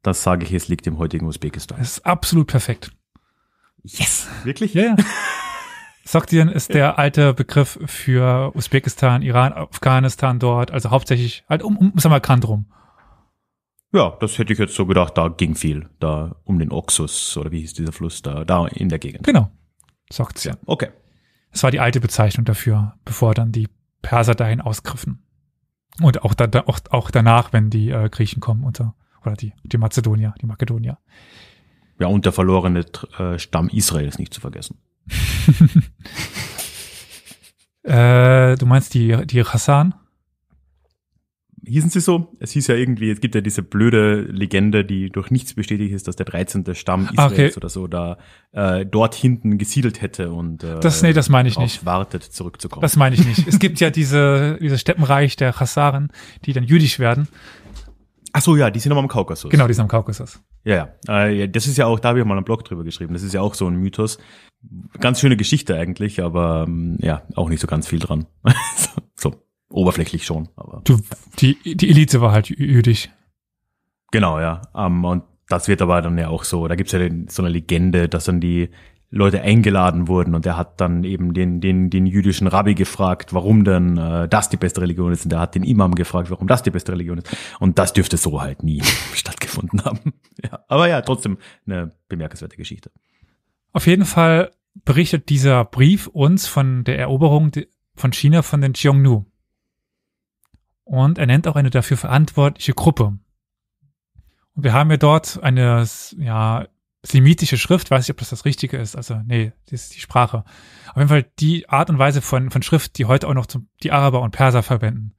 das sage ich, es liegt im heutigen Usbekistan. Das ist absolut perfekt. Yes! Wirklich? Ja, ja. Soktien ist der alte Begriff für Usbekistan, Iran, Afghanistan dort, also hauptsächlich halt um, um Samarkand rum. Ja, das hätte ich jetzt so gedacht, da ging viel. Da um den Oxus oder wie hieß dieser Fluss da, da in der Gegend. Genau. Sagt's ja. Okay. Das war die alte Bezeichnung dafür, bevor dann die Perser dahin ausgriffen. Und auch, da, auch, auch danach, wenn die äh, Griechen kommen unter, oder die, die Mazedonier, die Makedonier. Ja, und der verlorene äh, Stamm Israels nicht zu vergessen. äh, du meinst die, die Hassan? hießen sie so? Es hieß ja irgendwie, es gibt ja diese blöde Legende, die durch nichts bestätigt ist, dass der 13. Stamm Israels okay. oder so da äh, dort hinten gesiedelt hätte und äh, das, nee, das meine ich nicht. wartet, zurückzukommen. Das meine ich nicht. es gibt ja diese, diese Steppenreich der Chassaren, die dann jüdisch werden. Ach so, ja, die sind aber am Kaukasus. Genau, die sind am Kaukasus. Ja, ja. Äh, das ist ja auch, da habe ich mal einen Blog drüber geschrieben. Das ist ja auch so ein Mythos. Ganz schöne Geschichte eigentlich, aber ähm, ja, auch nicht so ganz viel dran. so. Oberflächlich schon, aber. Du, die, die Elite war halt jüdisch. Genau, ja. Um, ähm, und das wird aber dann ja auch so. Da gibt's ja den, so eine Legende, dass dann die Leute eingeladen wurden und er hat dann eben den, den, den jüdischen Rabbi gefragt, warum denn äh, das die beste Religion ist. Und er hat den Imam gefragt, warum das die beste Religion ist. Und das dürfte so halt nie stattgefunden haben. Ja. Aber ja, trotzdem eine bemerkenswerte Geschichte. Auf jeden Fall berichtet dieser Brief uns von der Eroberung von China von den Xiongnu. Und er nennt auch eine dafür verantwortliche Gruppe. Und wir haben ja dort eine, ja, semitische Schrift, weiß ich, ob das das Richtige ist, also nee, das ist die Sprache. Auf jeden Fall die Art und Weise von, von Schrift, die heute auch noch zum, die Araber und Perser verwenden.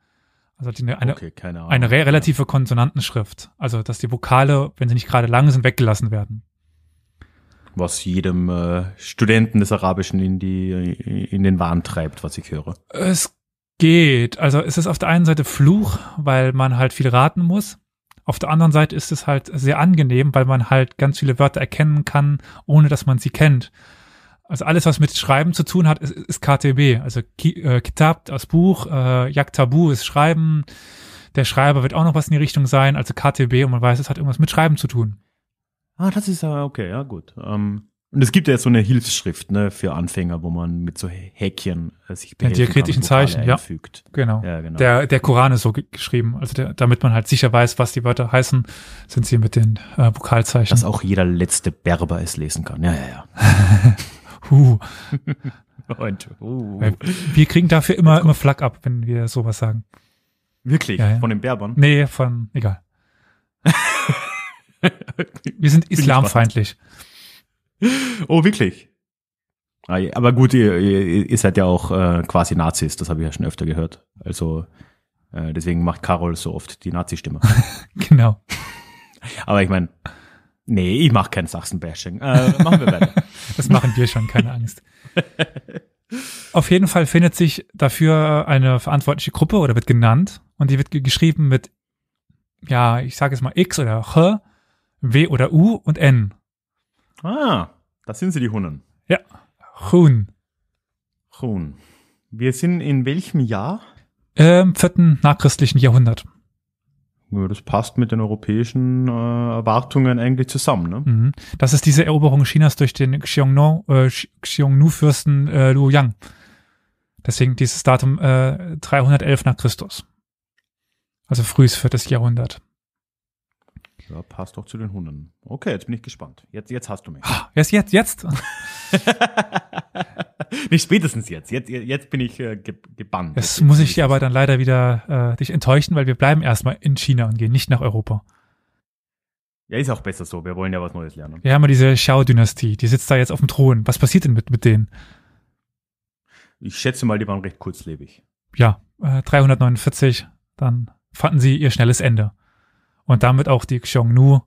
Also die, eine, okay, eine re relative Konsonantenschrift. Also, dass die Vokale, wenn sie nicht gerade lang sind, weggelassen werden. Was jedem äh, Studenten des Arabischen in, die, in den Wahn treibt, was ich höre. Es geht. Also es ist auf der einen Seite Fluch, weil man halt viel raten muss. Auf der anderen Seite ist es halt sehr angenehm, weil man halt ganz viele Wörter erkennen kann, ohne dass man sie kennt. Also alles, was mit Schreiben zu tun hat, ist, ist KTB. Also Ki äh, Kitab, das Buch, äh, Yaktabu ist Schreiben. Der Schreiber wird auch noch was in die Richtung sein, also KTB und man weiß, es hat irgendwas mit Schreiben zu tun. Ah, das ist ja okay, ja gut. Ähm, und es gibt ja jetzt so eine Hilfsschrift ne, für Anfänger, wo man mit so Häkchen äh, sich behelfen ja, diakritischen Zeichen einfügt. Ja, genau. Ja, genau. Der, der Koran ist so geschrieben, also der, damit man halt sicher weiß, was die Wörter heißen, sind sie mit den äh, Vokalzeichen. Dass auch jeder letzte Berber es lesen kann. Ja, ja, ja. huh. Und, uh. Wir kriegen dafür immer, immer Flak ab, wenn wir sowas sagen. Wirklich? Ja, ja. Von den Berbern? Nee, von, egal. wir sind islamfeindlich. oh, wirklich? Ah, aber gut, ihr, ihr seid ja auch äh, quasi Nazis, das habe ich ja schon öfter gehört. Also äh, deswegen macht Carol so oft die Nazi-Stimme. genau. Aber ich meine, nee, ich mache kein Sachsen-Bashing. Äh, machen wir weiter. das machen wir schon, keine Angst. Auf jeden Fall findet sich dafür eine verantwortliche Gruppe oder wird genannt und die wird geschrieben mit, ja, ich sage es mal X oder H, W oder U und N. Ah, das sind sie, die Hunnen. Ja, Hun. Hun. Wir sind in welchem Jahr? Ähm, vierten nachchristlichen Jahrhundert. Ja, das passt mit den europäischen äh, Erwartungen eigentlich zusammen. Ne? Mhm. Das ist diese Eroberung Chinas durch den äh, Xiongnu-Fürsten äh, äh, Luo Yang. Deswegen dieses Datum 311 äh, nach Christus. Also frühes viertes Jahrhundert. Ja, passt doch zu den Hunden. Okay, jetzt bin ich gespannt. Jetzt, jetzt hast du mich. Ah, jetzt, jetzt, jetzt. Nicht spätestens jetzt. Jetzt, jetzt bin ich äh, ge gebannt. Jetzt, jetzt muss ich dir aber dann leider wieder äh, dich enttäuschen, weil wir bleiben erstmal in China und gehen nicht nach Europa. Ja, ist auch besser so. Wir wollen ja was Neues lernen. Wir haben ja diese Xiao-Dynastie. Die sitzt da jetzt auf dem Thron. Was passiert denn mit, mit denen? Ich schätze mal, die waren recht kurzlebig. Ja, äh, 349. Dann fanden sie ihr schnelles Ende und damit auch die Xiongnu,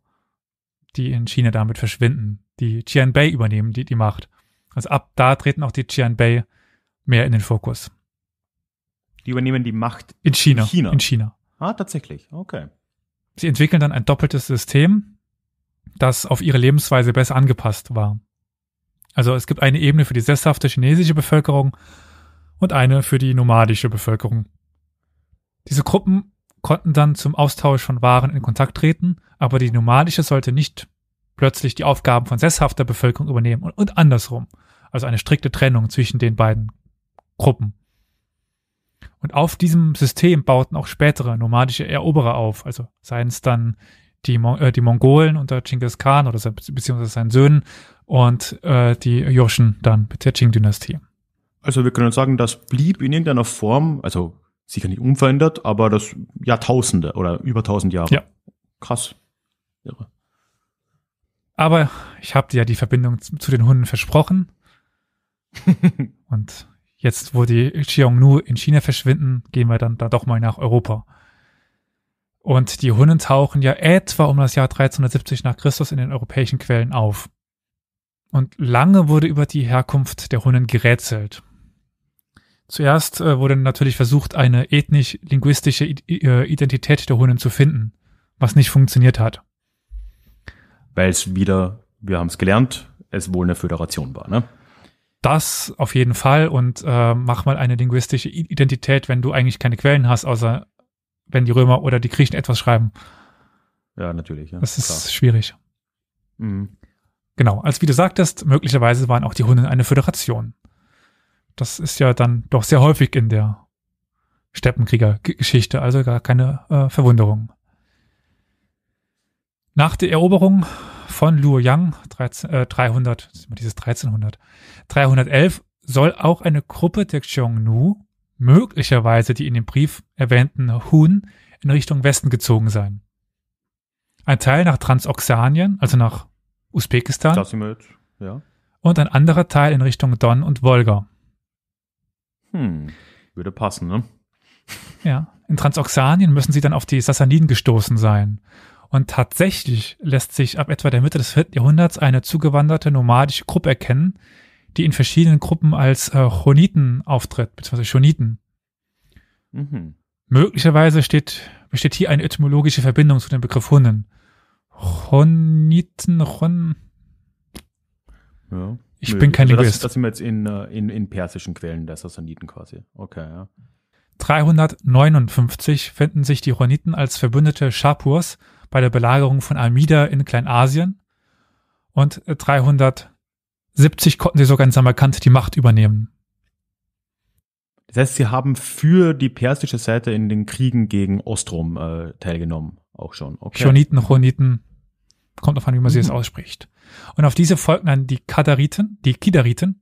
die in China damit verschwinden, die Qianbei übernehmen, die die Macht. Also ab da treten auch die Qianbei mehr in den Fokus. Die übernehmen die Macht in China. In China. In China. Ah, tatsächlich. Okay. Sie entwickeln dann ein doppeltes System, das auf ihre Lebensweise besser angepasst war. Also es gibt eine Ebene für die sesshafte chinesische Bevölkerung und eine für die nomadische Bevölkerung. Diese Gruppen konnten dann zum Austausch von Waren in Kontakt treten, aber die nomadische sollte nicht plötzlich die Aufgaben von sesshafter Bevölkerung übernehmen und, und andersrum. Also eine strikte Trennung zwischen den beiden Gruppen. Und auf diesem System bauten auch spätere nomadische Eroberer auf, also seien es dann die, Mon äh, die Mongolen unter Genghis Khan oder sein, beziehungsweise seinen Söhnen und äh, die Joschen dann mit der Qing-Dynastie. Also wir können sagen, das blieb in irgendeiner Form, also sicher nicht unverändert, aber das Jahrtausende oder über tausend Jahre. Ja. Krass. Irre. Aber ich habe dir ja die Verbindung zu, den Hunden versprochen. Und jetzt, wo die Xiongnu in China verschwinden, gehen wir dann da doch mal nach Europa. Und die Hunden tauchen ja etwa um das Jahr 1370 nach Christus in den europäischen Quellen auf. Und lange wurde über die Herkunft der Hunden gerätselt. Zuerst äh, wurde natürlich versucht, eine ethnisch-linguistische äh, Identität der Hunnen zu finden, was nicht funktioniert hat. Weil es wieder, wir haben es gelernt, es wohl eine Föderation war, ne? Das auf jeden Fall und äh, mach mal eine linguistische Identität, wenn du eigentlich keine Quellen hast, außer wenn die Römer oder die Griechen etwas schreiben. Ja, natürlich. Ja, das ist klar. schwierig. Mhm. Genau, als wie du sagtest, möglicherweise waren auch die Hunnen eine Föderation. Das ist ja dann doch sehr häufig in der Steppenkrieger-Geschichte, also gar keine äh, Verwunderung. Nach der Eroberung von Luoyang, 13, äh, 300, dieses 1300, 311, soll auch eine Gruppe der Xiongnu, möglicherweise die in dem Brief erwähnten Hun, in Richtung Westen gezogen sein. Ein Teil nach Transoxanien, also nach Usbekistan. Jetzt, ja. Und ein anderer Teil in Richtung Don und Wolga. Hm, würde passen, ne? Ja, in Transoxanien müssen sie dann auf die Sassaniden gestoßen sein. Und tatsächlich lässt sich ab etwa der Mitte des 4. Jahrhunderts eine zugewanderte nomadische Gruppe erkennen, die in verschiedenen Gruppen als äh, Choniten auftritt, beziehungsweise Schoniten. Mhm. Möglicherweise steht, besteht hier eine etymologische Verbindung zu dem Begriff Hunnen. Honiten, Hon... Ja. Ich Nö, bin kein also Linguist. Das, das sind wir jetzt in, äh, in, in persischen Quellen der Sassaniden quasi. Okay, ja. 359 finden sich die Horniten als Verbündete Schapurs bei der Belagerung von Amida in Kleinasien und 370 konnten sie sogar in Samarkand die Macht übernehmen. Das heißt, sie haben für die persische Seite in den Kriegen gegen Ostrom äh, teilgenommen, auch schon. Okay. Schoniten, Horniten, kommt auf an, wie man mhm. sie jetzt ausspricht. Und auf diese folgten dann die Kadariten, die Kidariten,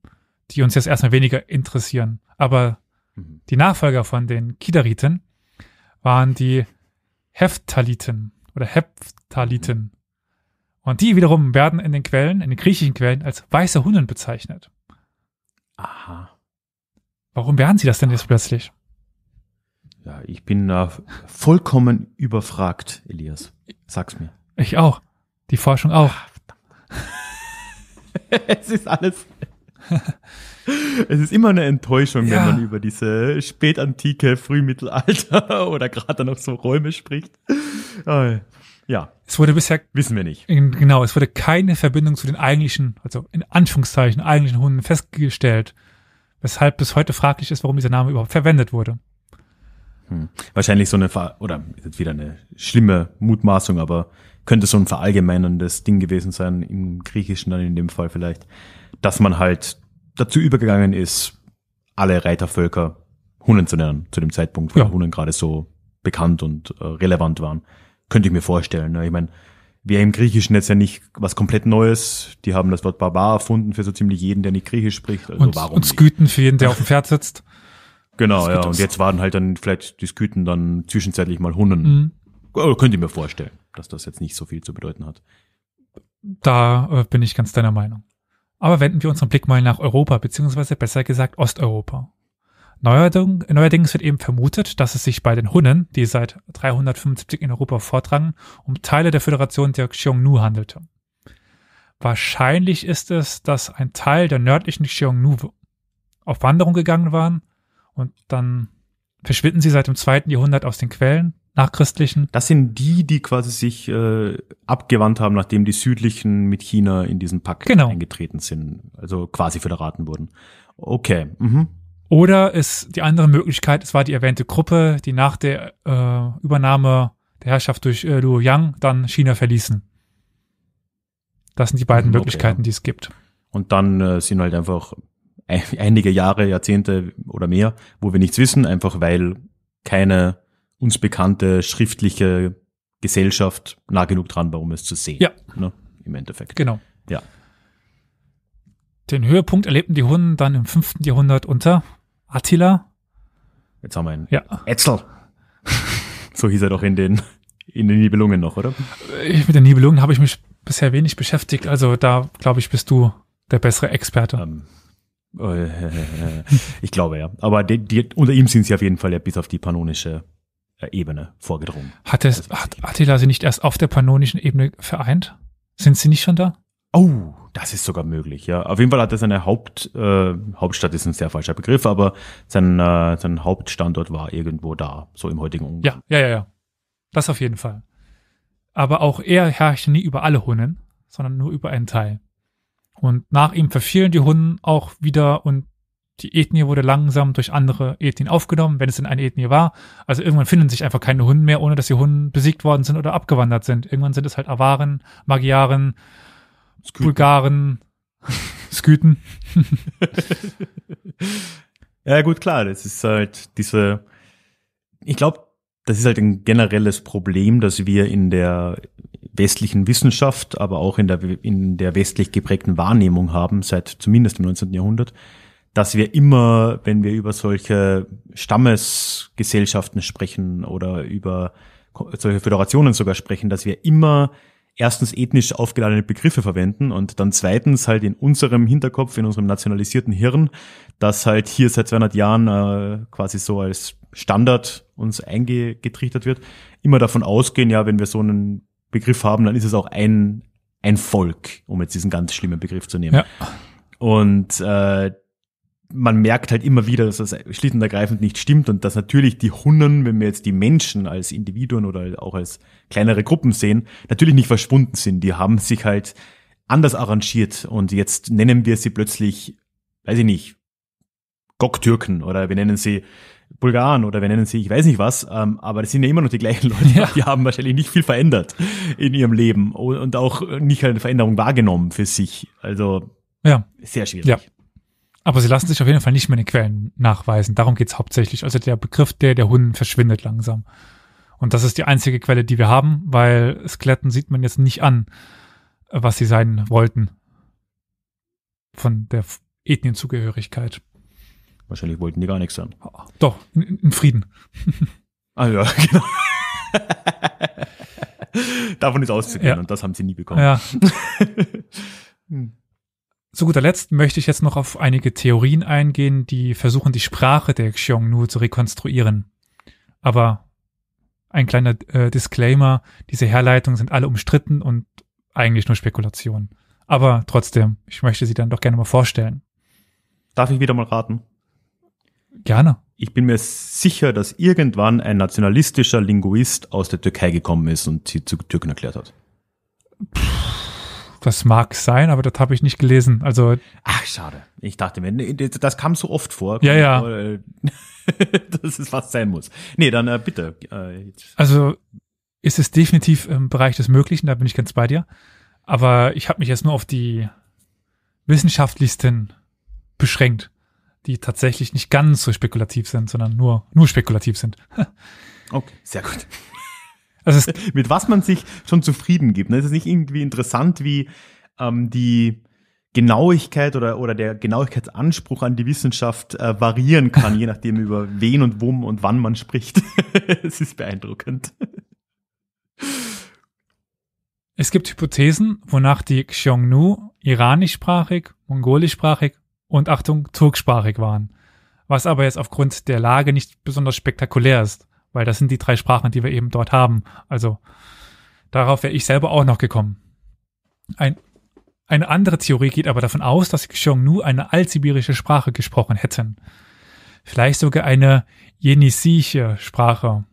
die uns jetzt erstmal weniger interessieren. Aber mhm. die Nachfolger von den Kidariten waren die Heftaliten oder Heptaliten. Mhm. Und die wiederum werden in den Quellen, in den griechischen Quellen, als weiße Hunden bezeichnet. Aha. Warum werden sie das denn jetzt plötzlich? Ja, ich bin da vollkommen überfragt, Elias. Sag's mir. Ich auch. Die Forschung auch. es ist alles. es ist immer eine Enttäuschung, ja. wenn man über diese spätantike, Frühmittelalter oder gerade noch so Räume spricht. Äh, ja. Es wurde bisher. Wissen wir nicht. Genau, es wurde keine Verbindung zu den eigentlichen, also in Anführungszeichen, eigentlichen Hunden festgestellt. Weshalb bis heute fraglich ist, warum dieser Name überhaupt verwendet wurde. Hm. Wahrscheinlich so eine, Ver oder jetzt wieder eine schlimme Mutmaßung, aber könnte so ein verallgemeinerndes Ding gewesen sein, im Griechischen dann in dem Fall vielleicht, dass man halt dazu übergegangen ist, alle Reitervölker Hunnen zu nennen, zu dem Zeitpunkt, wo ja. Hunnen gerade so bekannt und äh, relevant waren. Könnte ich mir vorstellen. Ne? Ich meine, wäre im Griechischen jetzt ja nicht was komplett Neues. Die haben das Wort Barbar erfunden für so ziemlich jeden, der nicht Griechisch spricht. Also und, warum und Sküten nicht? für jeden, der auf dem Pferd sitzt. Genau, ja. Und jetzt waren halt dann vielleicht die Sküten dann zwischenzeitlich mal Hunnen. Mhm. Äh, könnte ich mir vorstellen dass das jetzt nicht so viel zu bedeuten hat. Da äh, bin ich ganz deiner Meinung. Aber wenden wir unseren Blick mal nach Europa, beziehungsweise besser gesagt Osteuropa. Neuerding, neuerdings wird eben vermutet, dass es sich bei den Hunnen, die seit 375 in Europa vordrangen, um Teile der Föderation der Xiongnu handelte. Wahrscheinlich ist es, dass ein Teil der nördlichen Xiongnu auf Wanderung gegangen waren und dann verschwinden sie seit dem zweiten Jahrhundert aus den Quellen, nachchristlichen. Das sind die, die quasi sich äh, abgewandt haben, nachdem die südlichen mit China in diesen Pakt genau. eingetreten sind, also quasi föderaten wurden. Okay. Mhm. Oder ist die andere Möglichkeit, es war die erwähnte Gruppe, die nach der äh, Übernahme der Herrschaft durch äh, Luo Yang dann China verließen. Das sind die beiden mhm, okay, Möglichkeiten, ja. die es gibt. Und dann äh, sind halt einfach einige Jahre, Jahrzehnte oder mehr, wo wir nichts wissen, einfach weil keine uns bekannte schriftliche Gesellschaft nah genug dran war, um es zu sehen. Ja. Ne? Im Endeffekt. Genau. Ja. Den Höhepunkt erlebten die Hunden dann im 5. Jahrhundert unter Attila. Jetzt haben wir einen. Ja. Etzel. so hieß er doch in den, in den Nibelungen noch, oder? Ich, mit den Nibelungen habe ich mich bisher wenig beschäftigt. Also da, glaube ich, bist du der bessere Experte. Ähm, äh, ich glaube ja. Aber die, die, unter ihm sind sie auf jeden Fall ja bis auf die pannonische Ebene vorgedrungen. Hat, es, also hat Attila sie nicht erst auf der pannonischen Ebene vereint? Sind sie nicht schon da? Oh, das ist sogar möglich, ja. Auf jeden Fall hat er seine Haupt, äh, Hauptstadt ist ein sehr falscher Begriff, aber sein, äh, sein Hauptstandort war irgendwo da, so im heutigen Ungarn. Ja, ja, ja, ja. Das auf jeden Fall. Aber auch er herrschte nie über alle Hunnen, sondern nur über einen Teil. Und nach ihm verfielen die Hunnen auch wieder und die Ethnie wurde langsam durch andere Ethnien aufgenommen, wenn es denn eine Ethnie war. Also irgendwann finden sich einfach keine Hunden mehr, ohne dass die Hunden besiegt worden sind oder abgewandert sind. Irgendwann sind es halt Awaren, Magyaren, Sküten. Bulgaren, Sküten. ja, gut, klar, das ist halt diese, ich glaube, das ist halt ein generelles Problem, dass wir in der westlichen Wissenschaft, aber auch in der, in der westlich geprägten Wahrnehmung haben, seit zumindest im 19. Jahrhundert, dass wir immer, wenn wir über solche Stammesgesellschaften sprechen oder über solche Föderationen sogar sprechen, dass wir immer erstens ethnisch aufgeladene Begriffe verwenden und dann zweitens halt in unserem Hinterkopf, in unserem nationalisierten Hirn, das halt hier seit 200 Jahren äh, quasi so als Standard uns eingetrichtert wird, immer davon ausgehen, ja, wenn wir so einen Begriff haben, dann ist es auch ein, ein Volk, um jetzt diesen ganz schlimmen Begriff zu nehmen. Ja. Und äh, man merkt halt immer wieder, dass das schlicht und ergreifend nicht stimmt und dass natürlich die Hunden, wenn wir jetzt die Menschen als Individuen oder auch als kleinere Gruppen sehen, natürlich nicht verschwunden sind. Die haben sich halt anders arrangiert und jetzt nennen wir sie plötzlich, weiß ich nicht, Goktürken oder wir nennen sie Bulgaren oder wir nennen sie, ich weiß nicht was, ähm, aber das sind ja immer noch die gleichen Leute. Ja. Die haben wahrscheinlich nicht viel verändert in ihrem Leben und, auch nicht eine Veränderung wahrgenommen für sich. Also ja. sehr schwierig. Ja. Aber sie lassen sich auf jeden Fall nicht mehr in den Quellen nachweisen. Darum geht's hauptsächlich. Also der Begriff der, der Hunden verschwindet langsam. Und das ist die einzige Quelle, die wir haben, weil Skeletten sieht man jetzt nicht an, was sie sein wollten. Von der Ethnienzugehörigkeit. Wahrscheinlich wollten die gar nichts sein. Ah, doch, in, Frieden. ah ja, genau. Davon ist auszugehen ja. und das haben sie nie bekommen. Ja. Hm. Zu guter Letzt möchte ich jetzt noch auf einige Theorien eingehen, die versuchen, die Sprache der Xiongnu zu rekonstruieren. Aber ein kleiner äh, Disclaimer, diese Herleitungen sind alle umstritten und eigentlich nur Spekulationen. Aber trotzdem, ich möchte sie dann doch gerne mal vorstellen. Darf ich wieder mal raten? Gerne. Ich bin mir sicher, dass irgendwann ein nationalistischer Linguist aus der Türkei gekommen ist und sie zu Türken erklärt hat. Puh das mag sein, aber das habe ich nicht gelesen. Also Ach, schade. Ich dachte mir, das kam so oft vor. Ja, ja. Äh, das ist was sein muss. Nee, dann äh, bitte. Äh, also ist es definitiv im Bereich des Möglichen, da bin ich ganz bei dir. Aber ich habe mich jetzt nur auf die Wissenschaftlichsten beschränkt, die tatsächlich nicht ganz so spekulativ sind, sondern nur, nur spekulativ sind. okay, sehr gut. Also mit was man sich schon zufrieden gibt. Ne? Es ist nicht irgendwie interessant, wie ähm, die Genauigkeit oder, oder der Genauigkeitsanspruch an die Wissenschaft äh, variieren kann, je nachdem über wen und wum und wann man spricht. Es ist beeindruckend. Es gibt Hypothesen, wonach die Xiongnu iranischsprachig, mongolischsprachig und Achtung, turksprachig waren. Was aber jetzt aufgrund der Lage nicht besonders spektakulär ist weil das sind die drei Sprachen, die wir eben dort haben. Also darauf wäre ich selber auch noch gekommen. Ein, eine andere Theorie geht aber davon aus, dass die Xiongnu eine altsibirische Sprache gesprochen hätten. Vielleicht sogar eine jenisische Sprache.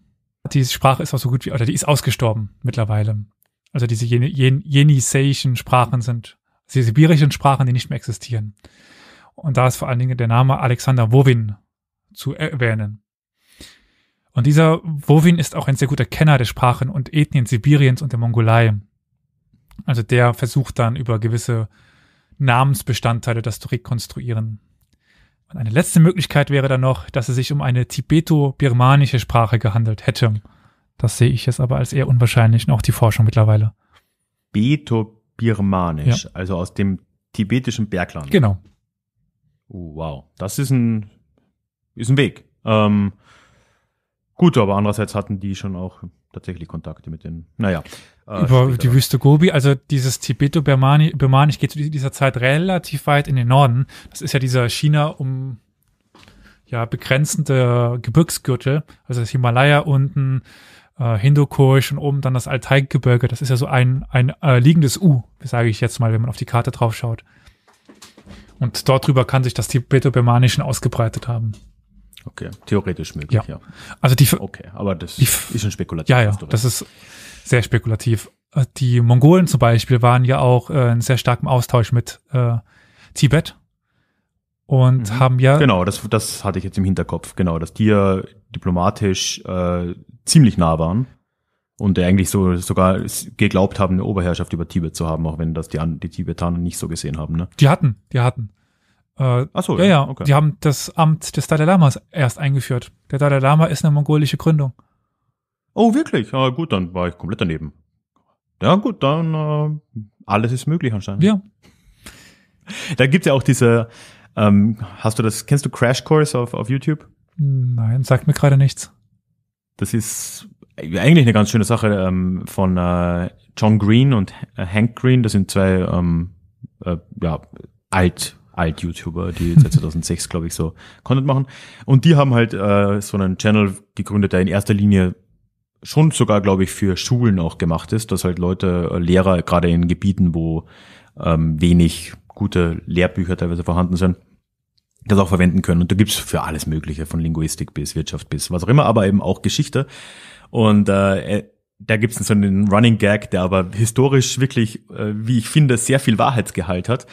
Diese Sprache ist auch so gut wie, oder die ist ausgestorben mittlerweile. Also diese jen, jen, Sprachen sind, also die sibirischen Sprachen, die nicht mehr existieren. Und da ist vor allen Dingen der Name Alexander Wovin zu erwähnen. Und dieser Wovin ist auch ein sehr guter Kenner der Sprachen und Ethnien Sibiriens und der Mongolei. Also der versucht dann über gewisse Namensbestandteile das zu rekonstruieren. Und eine letzte Möglichkeit wäre dann noch, dass es sich um eine tibeto-birmanische Sprache gehandelt hätte. Das sehe ich jetzt aber als eher unwahrscheinlich und auch die Forschung mittlerweile. Tibeto-birmanisch, ja. also aus dem tibetischen Bergland. Genau. Oh, wow, das ist ein, ist ein Weg. Ähm, Gut, aber andererseits hatten die schon auch tatsächlich Kontakte mit den, naja. Äh, Über später. die Wüste Gobi, also dieses Tibeto-Birmanisch geht zu dieser Zeit relativ weit in den Norden. Das ist ja dieser China um, ja, begrenzende Gebirgsgürtel, also das Himalaya unten, äh, Hindukusch und oben dann das Altai-Gebirge. Das ist ja so ein, ein äh, liegendes U, sage ich jetzt mal, wenn man auf die Karte draufschaut. Und dort drüber kann sich das Tibeto-Birmanische ausgebreitet haben. Okay, theoretisch möglich, ja. ja. Also die, okay, aber das die, ist schon spekulativ. Ja, ja, das ist sehr spekulativ. Äh, die Mongolen zum Beispiel waren ja auch äh, in sehr starkem Austausch mit äh, Tibet und mhm. haben ja. Genau, das, das hatte ich jetzt im Hinterkopf, genau, dass die ja diplomatisch äh, ziemlich nah waren und eigentlich so sogar geglaubt haben, eine Oberherrschaft über Tibet zu haben, auch wenn das die, die Tibetaner nicht so gesehen haben. Ne? Die hatten, die hatten. Äh, Ach so, ja, ja. Okay. Die haben das Amt des Dalai Lamas erst eingeführt. Der Dalai Lama ist eine mongolische Gründung. Oh, wirklich? Ja, gut, dann war ich komplett daneben. Ja, gut, dann äh, alles ist möglich anscheinend. Ja. Da gibt es ja auch diese, ähm, hast du das, kennst du Crash Course auf, auf YouTube? Nein, sagt mir gerade nichts. Das ist eigentlich eine ganz schöne Sache ähm, von äh, John Green und Hank Green. Das sind zwei ähm, äh, ja, alt Alt-YouTuber, die seit 2006, glaube ich, so Content machen. Und die haben halt äh, so einen Channel gegründet, der in erster Linie schon sogar, glaube ich, für Schulen auch gemacht ist, dass halt Leute, äh, Lehrer, gerade in Gebieten, wo ähm, wenig gute Lehrbücher teilweise vorhanden sind, das auch verwenden können. Und da gibt's für alles Mögliche, von Linguistik bis Wirtschaft bis was auch immer, aber eben auch Geschichte. Und äh, da gibt es so einen Running Gag, der aber historisch wirklich, äh, wie ich finde, sehr viel Wahrheitsgehalt hat,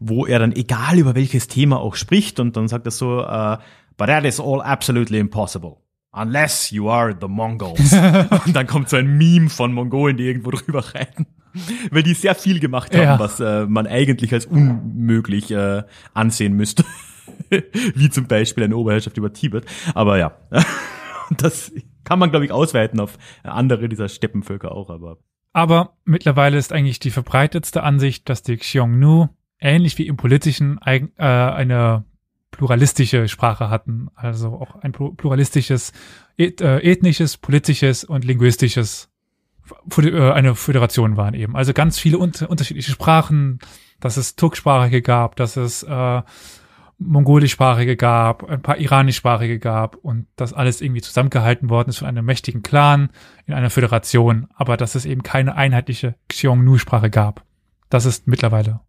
wo er dann egal über welches Thema auch spricht und dann sagt er so, äh, but that is all absolutely impossible. Unless you are the Mongols. und dann kommt so ein Meme von Mongolen, die irgendwo drüber reiten. Weil die sehr viel gemacht haben, ja. was äh, man eigentlich als unmöglich äh, ansehen müsste. Wie zum Beispiel eine Oberherrschaft über Tibet. Aber ja, das kann man, glaube ich, ausweiten auf andere dieser Steppenvölker auch, aber. Aber mittlerweile ist eigentlich die verbreitetste Ansicht, dass die Xiongnu ähnlich wie im Politischen äh, eine pluralistische Sprache hatten. Also auch ein pluralistisches, äh, ethnisches, politisches und linguistisches äh, eine Föderation waren eben. Also ganz viele unterschiedliche Sprachen, dass es Turksprachige gab, dass es äh, mongolischsprachige gab, ein paar iranischsprachige gab und das alles irgendwie zusammengehalten worden ist von einem mächtigen Clan in einer Föderation, aber dass es eben keine einheitliche Xiongnu-Sprache gab. Das ist mittlerweile.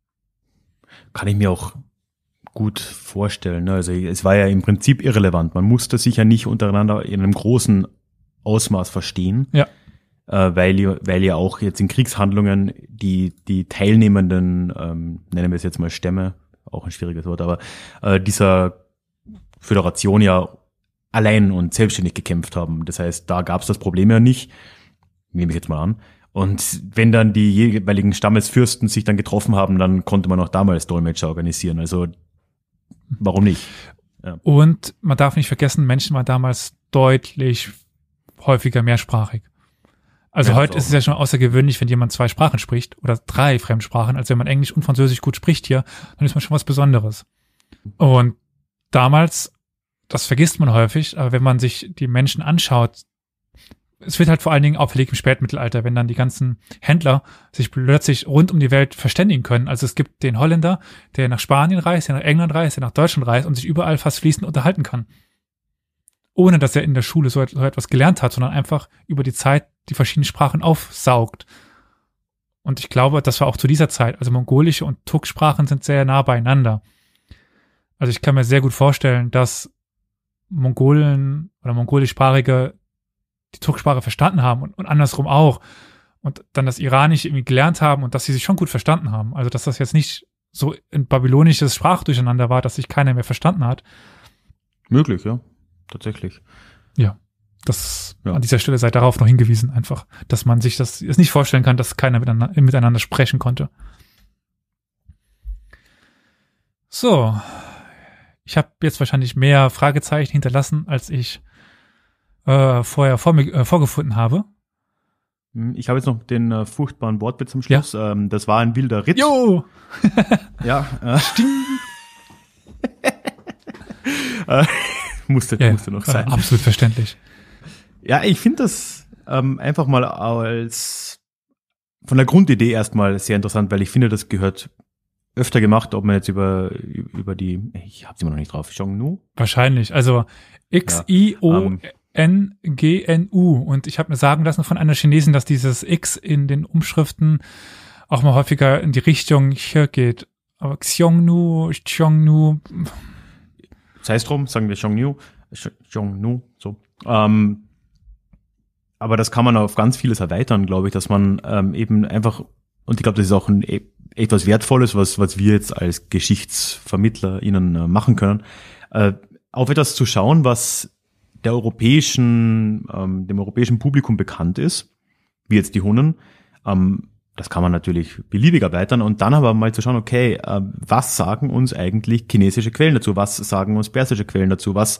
Kann ich mir auch gut vorstellen. Ne? Also es war ja im Prinzip irrelevant. Man musste sich ja nicht untereinander in einem großen Ausmaß verstehen. Ja. Äh, weil, weil ja auch jetzt in Kriegshandlungen die, die teilnehmenden, ähm, nennen wir es jetzt mal Stämme, auch ein schwieriges Wort, aber äh, dieser Föderation ja allein und selbstständig gekämpft haben. Das heißt, da gab es das Problem ja nicht, nehme ich jetzt mal an. Und wenn dann die jeweiligen Stammesfürsten sich dann getroffen haben, dann konnte man auch damals Dolmetscher organisieren. Also warum nicht? Ja. Und man darf nicht vergessen, Menschen waren damals deutlich häufiger mehrsprachig. Also ja, heute ist es ja schon außergewöhnlich, wenn jemand zwei Sprachen spricht oder drei Fremdsprachen, also wenn man Englisch und Französisch gut spricht hier, dann ist man schon was Besonderes. Und damals, das vergisst man häufig, aber wenn man sich die Menschen anschaut, es wird halt vor allen Dingen auffällig im Spätmittelalter, wenn dann die ganzen Händler sich plötzlich rund um die Welt verständigen können. Also es gibt den Holländer, der nach Spanien reist, der nach England reist, der nach Deutschland reist und sich überall fast fließend unterhalten kann. Ohne dass er in der Schule so etwas gelernt hat, sondern einfach über die Zeit die verschiedenen Sprachen aufsaugt. Und ich glaube, das war auch zu dieser Zeit. Also mongolische und Tuk-Sprachen sind sehr nah beieinander. Also ich kann mir sehr gut vorstellen, dass Mongolen oder mongolischsprachige die Tuk-Sprache verstanden haben und, und andersrum auch. Und dann das Iranische irgendwie gelernt haben und dass sie sich schon gut verstanden haben. Also dass das jetzt nicht so ein babylonisches Sprachdurcheinander war, dass sich keiner mehr verstanden hat. Möglich, ja. Tatsächlich. Ja das ja. an dieser Stelle sei darauf noch hingewiesen, einfach, dass man sich das es nicht vorstellen kann, dass keiner miteinander, miteinander sprechen konnte. So, ich habe jetzt wahrscheinlich mehr Fragezeichen hinterlassen, als ich äh, vorher vor mir, äh, vorgefunden habe. Hm, ich habe jetzt noch den äh, furchtbaren Wortwitz zum Schluss. Ja. Ähm, das war ein wilder Ritt. Jo! ja. Äh. äh. musste, ja, musste noch äh, sein. Absolut verständlich. Ja, ich finde das ähm, einfach mal als von der Grundidee erstmal sehr interessant, weil ich finde, das gehört öfter gemacht, ob man jetzt über über die ich habe sie immer noch nicht drauf, Jongnu? Wahrscheinlich, also X I O ähm. N G N U und ich habe mir sagen lassen von einer Chinesin, dass dieses X in den Umschriften auch mal häufiger in die Richtung hier geht. Aber Xiongnu, Xiongnu. Sei es drum, sagen wir Xiongnu, Xiongnu, so. Ähm, aber das kann man auf ganz vieles erweitern, glaube ich, dass man ähm, eben einfach, und ich glaube, das ist auch ein, e-, etwas Wertvolles, was, was wir jetzt als Geschichtsvermittler ihnen äh, machen können, äh, auf etwas zu schauen, was der europäischen, ähm, dem europäischen Publikum bekannt ist, wie jetzt die Hunnen. Ähm, das kann man natürlich beliebig erweitern und dann aber mal zu schauen, okay, äh, was sagen uns eigentlich chinesische Quellen dazu? Was sagen uns persische Quellen dazu? Was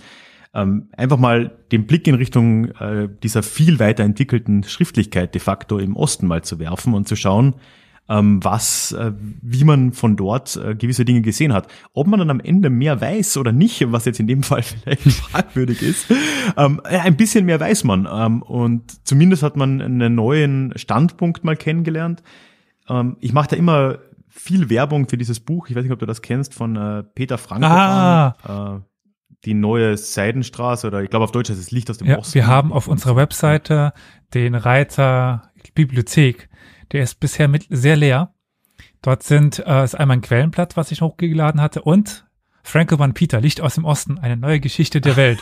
ähm, einfach mal den Blick in Richtung äh, dieser viel weiterentwickelten Schriftlichkeit de facto im Osten mal zu werfen und zu schauen, ähm, was, äh, wie man von dort äh, gewisse Dinge gesehen hat. Ob man dann am Ende mehr weiß oder nicht, was jetzt in dem Fall vielleicht fragwürdig ist, ähm, äh, ein bisschen mehr weiß man. Ähm, und zumindest hat man einen neuen Standpunkt mal kennengelernt. Ähm, ich mache da immer viel Werbung für dieses Buch. Ich weiß nicht, ob du das kennst von äh, Peter Frank. Ah. Äh, die neue Seidenstraße oder ich glaube auf Deutsch heißt es Licht aus dem ja, Osten. Wir haben auf unserer Webseite den Reiter Bibliothek. Der ist bisher mit sehr leer. Dort sind äh, ist einmal ein Quellenblatt, was ich hochgeladen hatte, und Franco van Peter, Licht aus dem Osten, eine neue Geschichte der Welt.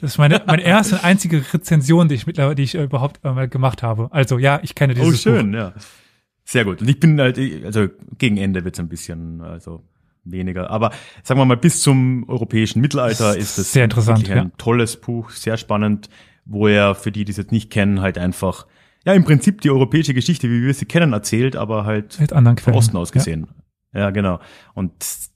Das ist meine, meine erste und einzige Rezension, die ich mittlerweile, die ich äh, überhaupt äh, gemacht habe. Also ja, ich kenne dieses oh, Buch. Oh schön, Buch. ja. Sehr gut. Und ich bin halt, also gegen Ende wird es ein bisschen, also weniger. Aber sagen wir mal, bis zum europäischen Mittelalter ist es sehr interessant. Ein ja. tolles Buch, sehr spannend, wo er, für die, die es jetzt nicht kennen, halt einfach, ja, im Prinzip die europäische Geschichte, wie wir sie kennen, erzählt, aber halt mit anderen Quellen. Osten ausgesehen. Ja. ja, genau. Und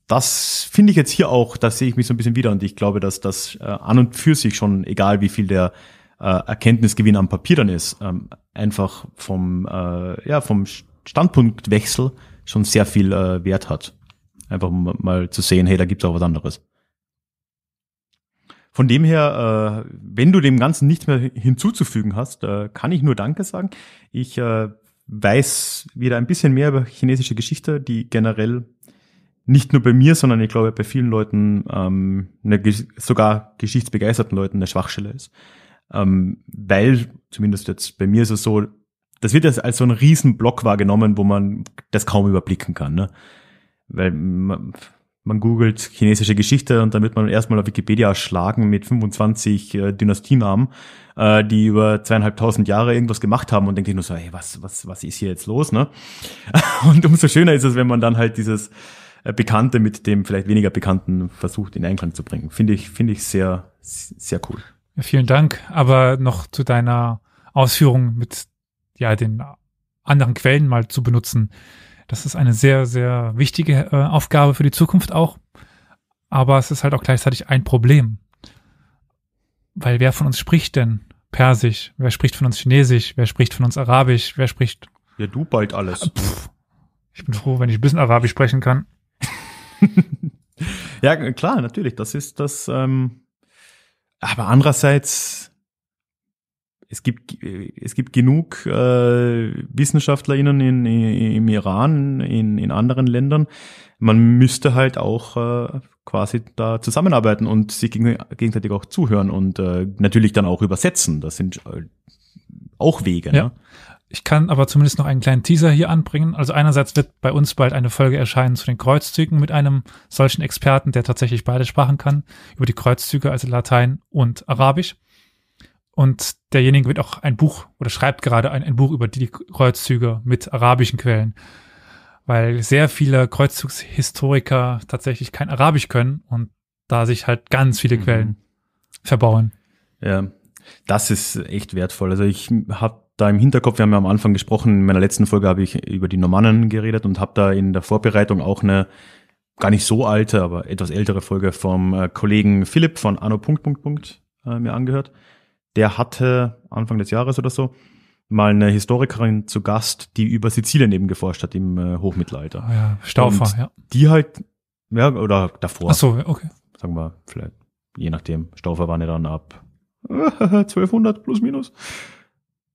das finde ich jetzt hier auch, da sehe ich mich so ein bisschen wieder und ich glaube, dass das äh, an und für sich schon, egal wie viel der äh, Erkenntnisgewinn am Papier dann ist, ähm, einfach vom, äh, ja, vom Standpunktwechsel schon sehr viel äh, Wert hat. Einfach mal zu sehen, hey, da gibt's auch was anderes. Von dem her, äh, wenn du dem Ganzen nichts mehr hinzuzufügen hast, äh, kann ich nur Danke sagen. Ich äh, weiß wieder ein bisschen mehr über chinesische Geschichte, die generell nicht nur bei mir, sondern ich glaube bei vielen Leuten, ähm, eine, sogar geschichtsbegeisterten Leuten eine Schwachstelle ist. Ähm, weil, zumindest jetzt bei mir ist es so, das wird jetzt als so ein Riesenblock wahrgenommen, wo man das kaum überblicken kann. Ne? weil man, man googelt chinesische Geschichte und dann wird man erstmal auf Wikipedia schlagen mit 25 äh, Dynastienamen, äh, die über zweieinhalbtausend Jahre irgendwas gemacht haben und denkt sich nur so, hey, was, was, was ist hier jetzt los, ne? und umso schöner ist es, wenn man dann halt dieses äh, Bekannte mit dem vielleicht weniger Bekannten versucht in Einklang zu bringen. Finde ich, finde ich sehr, sehr cool. vielen Dank. Aber noch zu deiner Ausführung mit, ja, den anderen Quellen mal zu benutzen das ist eine sehr, sehr wichtige äh, Aufgabe für die Zukunft auch. Aber es ist halt auch gleichzeitig ein Problem. Weil wer von uns spricht denn Persisch? Wer spricht von uns Chinesisch? Wer spricht von uns Arabisch? Wer spricht. Ja, du bald alles. Äh, pff, ich bin froh, wenn ich ein bisschen Arabisch sprechen kann. ja, klar, natürlich. Das ist das. Ähm aber andererseits es gibt, äh, es gibt genug äh, WissenschaftlerInnen in, in, im Iran, in, in anderen Ländern. Man müsste halt auch äh, quasi da zusammenarbeiten und sich gegenseitig auch zuhören und äh, natürlich dann auch übersetzen. Das sind äh, auch Wege. Ne? Ja. Ne? Ich kann aber zumindest noch einen kleinen Teaser hier anbringen. Also einerseits wird bei uns bald eine Folge erscheinen zu den Kreuzzügen mit einem solchen Experten, der tatsächlich beide Sprachen kann, über die Kreuzzüge, also Latein und Arabisch. Und derjenige wird auch ein Buch oder schreibt gerade ein, ein Buch über die Kreuzzüge mit arabischen Quellen, weil sehr viele Kreuzzugshistoriker tatsächlich kein Arabisch können und da sich halt ganz viele mhm. Quellen verbauen. Ja, das ist echt wertvoll. Also ich habe da im Hinterkopf, wir haben ja am Anfang gesprochen, in meiner letzten Folge habe ich über die Normannen geredet und habe da in der Vorbereitung auch eine gar nicht so alte, aber etwas ältere Folge vom äh, Kollegen Philipp von Anno Punkt Punkt Punkt äh, mir angehört der hatte Anfang des Jahres oder so mal eine Historikerin zu Gast, die über Sizilien eben geforscht hat im äh, Hochmittelalter. Ah, ja, Stauffer, Und ja. Die halt, ja, oder davor. Ach so, okay. Sagen wir vielleicht, je nachdem. Stauffer war ja dann ab 1200 plus minus.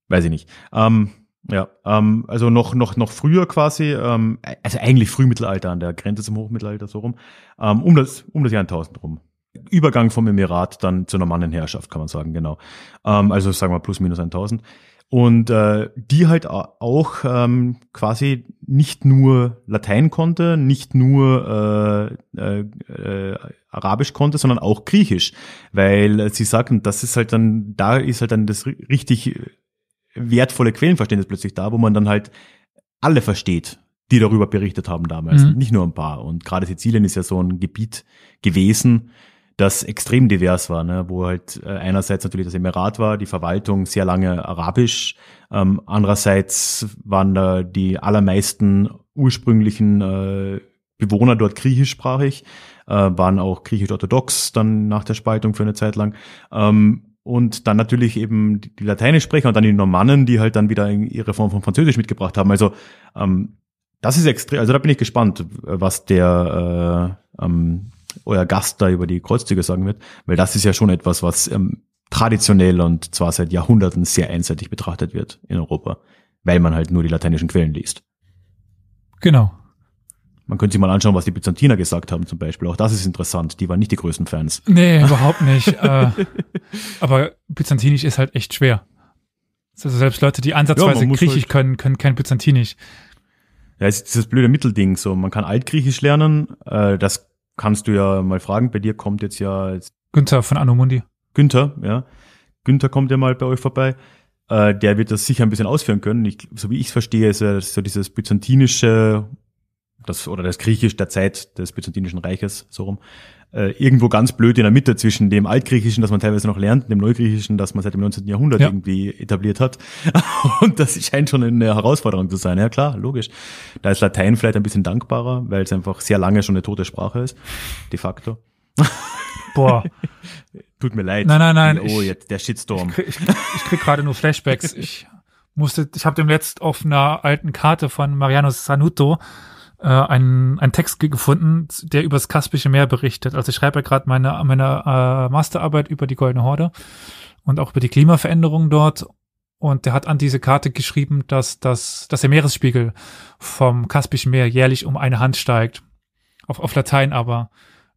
Weiß ich nicht. Ähm, ja, ähm, also noch, noch, noch früher quasi, ähm, also eigentlich Frühmittelalter an der Grenze zum Hochmittelalter so rum, ähm, um das, um das Jahr 1000 rum. Übergang vom Emirat dann zur normalen Herrschaft, kann man sagen, genau. Ähm, also sagen wir plus minus 1000. Und äh, die halt auch ähm, quasi nicht nur Latein konnte, nicht nur äh, äh, äh, Arabisch konnte, sondern auch Griechisch. Weil sie sagten, das ist halt dann, da ist halt dann das richtig wertvolle Quellenverständnis plötzlich da, wo man dann halt alle versteht, die darüber berichtet haben damals, mhm. nicht nur ein paar. Und gerade Sizilien ist ja so ein Gebiet gewesen, das extrem divers war, ne? wo halt äh, einerseits natürlich das Emirat war, die Verwaltung sehr lange arabisch, ähm, andererseits waren da die allermeisten ursprünglichen äh, Bewohner dort griechischsprachig, äh, waren auch griechisch-orthodox dann nach der Spaltung für eine Zeit lang. Ähm, und dann natürlich eben die Lateinischsprecher und dann die Normannen, die halt dann wieder ihre Form von Französisch mitgebracht haben. Also ähm, das ist extrem, also da bin ich gespannt, was der äh, ähm, euer Gast da über die Kreuzzüge sagen wird, weil das ist ja schon etwas, was ähm, traditionell und zwar seit Jahrhunderten sehr einseitig betrachtet wird in Europa, weil man halt nur die lateinischen Quellen liest. Genau. Man könnte sich mal anschauen, was die Byzantiner gesagt haben zum Beispiel. Auch das ist interessant. Die waren nicht die größten Fans. Nee, überhaupt nicht. äh, aber Byzantinisch ist halt echt schwer. Also selbst Leute, die ansatzweise ja, Griechisch halt können, können kein Byzantinisch. Ja, es ist dieses blöde Mittelding. So, man kann Altgriechisch lernen. Äh, das kannst du ja mal fragen. Bei dir kommt jetzt ja jetzt Günther von Anomundi. Günther, ja. Günther kommt ja mal bei euch vorbei. Äh, der wird das sicher ein bisschen ausführen können. Ich, so wie ich es verstehe, ist ja so dieses byzantinische das, oder das Griechisch der Zeit des Byzantinischen Reiches so rum äh, irgendwo ganz blöd in der Mitte zwischen dem Altgriechischen, das man teilweise noch lernt, und dem Neugriechischen, das man seit dem 19. Jahrhundert ja. irgendwie etabliert hat. und das scheint schon eine Herausforderung zu sein. Ja klar, logisch. Da ist Latein vielleicht ein bisschen dankbarer, weil es einfach sehr lange schon eine tote Sprache ist, de facto. Boah. Tut mir leid. Nein, nein, nein. Oh, ich, jetzt der Shitstorm. Ich krieg, ich krieg gerade nur Flashbacks. Ich musste, ich habe dem letzt auf einer alten Karte von Mariano Sanuto äh, einen, einen Text gefunden, der über das Kaspische Meer berichtet. Also ich schreibe ja gerade meine, meine äh, Masterarbeit über die Goldene Horde und auch über die Klimaveränderungen dort. Und der hat an diese Karte geschrieben, dass, dass, dass der Meeresspiegel vom Kaspischen Meer jährlich um eine Hand steigt. Auf, auf Latein aber.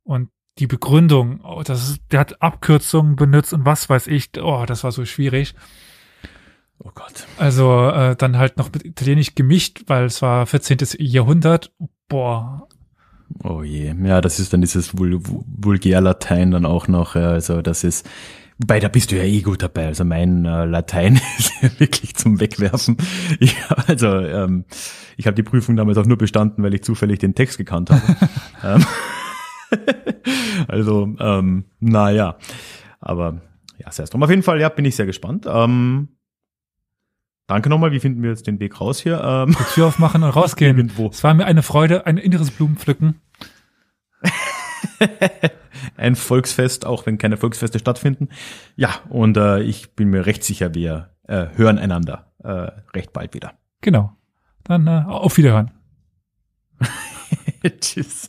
Und die Begründung, oh, das ist, der hat Abkürzungen benutzt und was weiß ich, oh, das war so schwierig. Oh Gott. Also äh, dann halt noch mit Italienisch gemischt, weil es war 14. Jahrhundert. Boah. Oh je. Ja, das ist dann dieses Vul Vulgär-Latein dann auch noch. Also das ist, bei da bist du ja eh gut dabei. Also mein äh, Latein ist wirklich zum Wegwerfen. Ja, also ähm, ich habe die Prüfung damals auch nur bestanden, weil ich zufällig den Text gekannt habe. ähm, also ähm, naja. Aber ja, sei es drum. Auf jeden Fall, ja, bin ich sehr gespannt. Ähm, Danke nochmal, wie finden wir jetzt den Weg raus hier? Ähm, Die Tür aufmachen und rausgehen. Irgendwo. Es war mir eine Freude, ein inneres Blumenpflücken. ein Volksfest, auch wenn keine Volksfeste stattfinden. Ja, und äh, ich bin mir recht sicher, wir äh, hören einander äh, recht bald wieder. Genau. Dann äh, auf Wiederhören. Tschüss.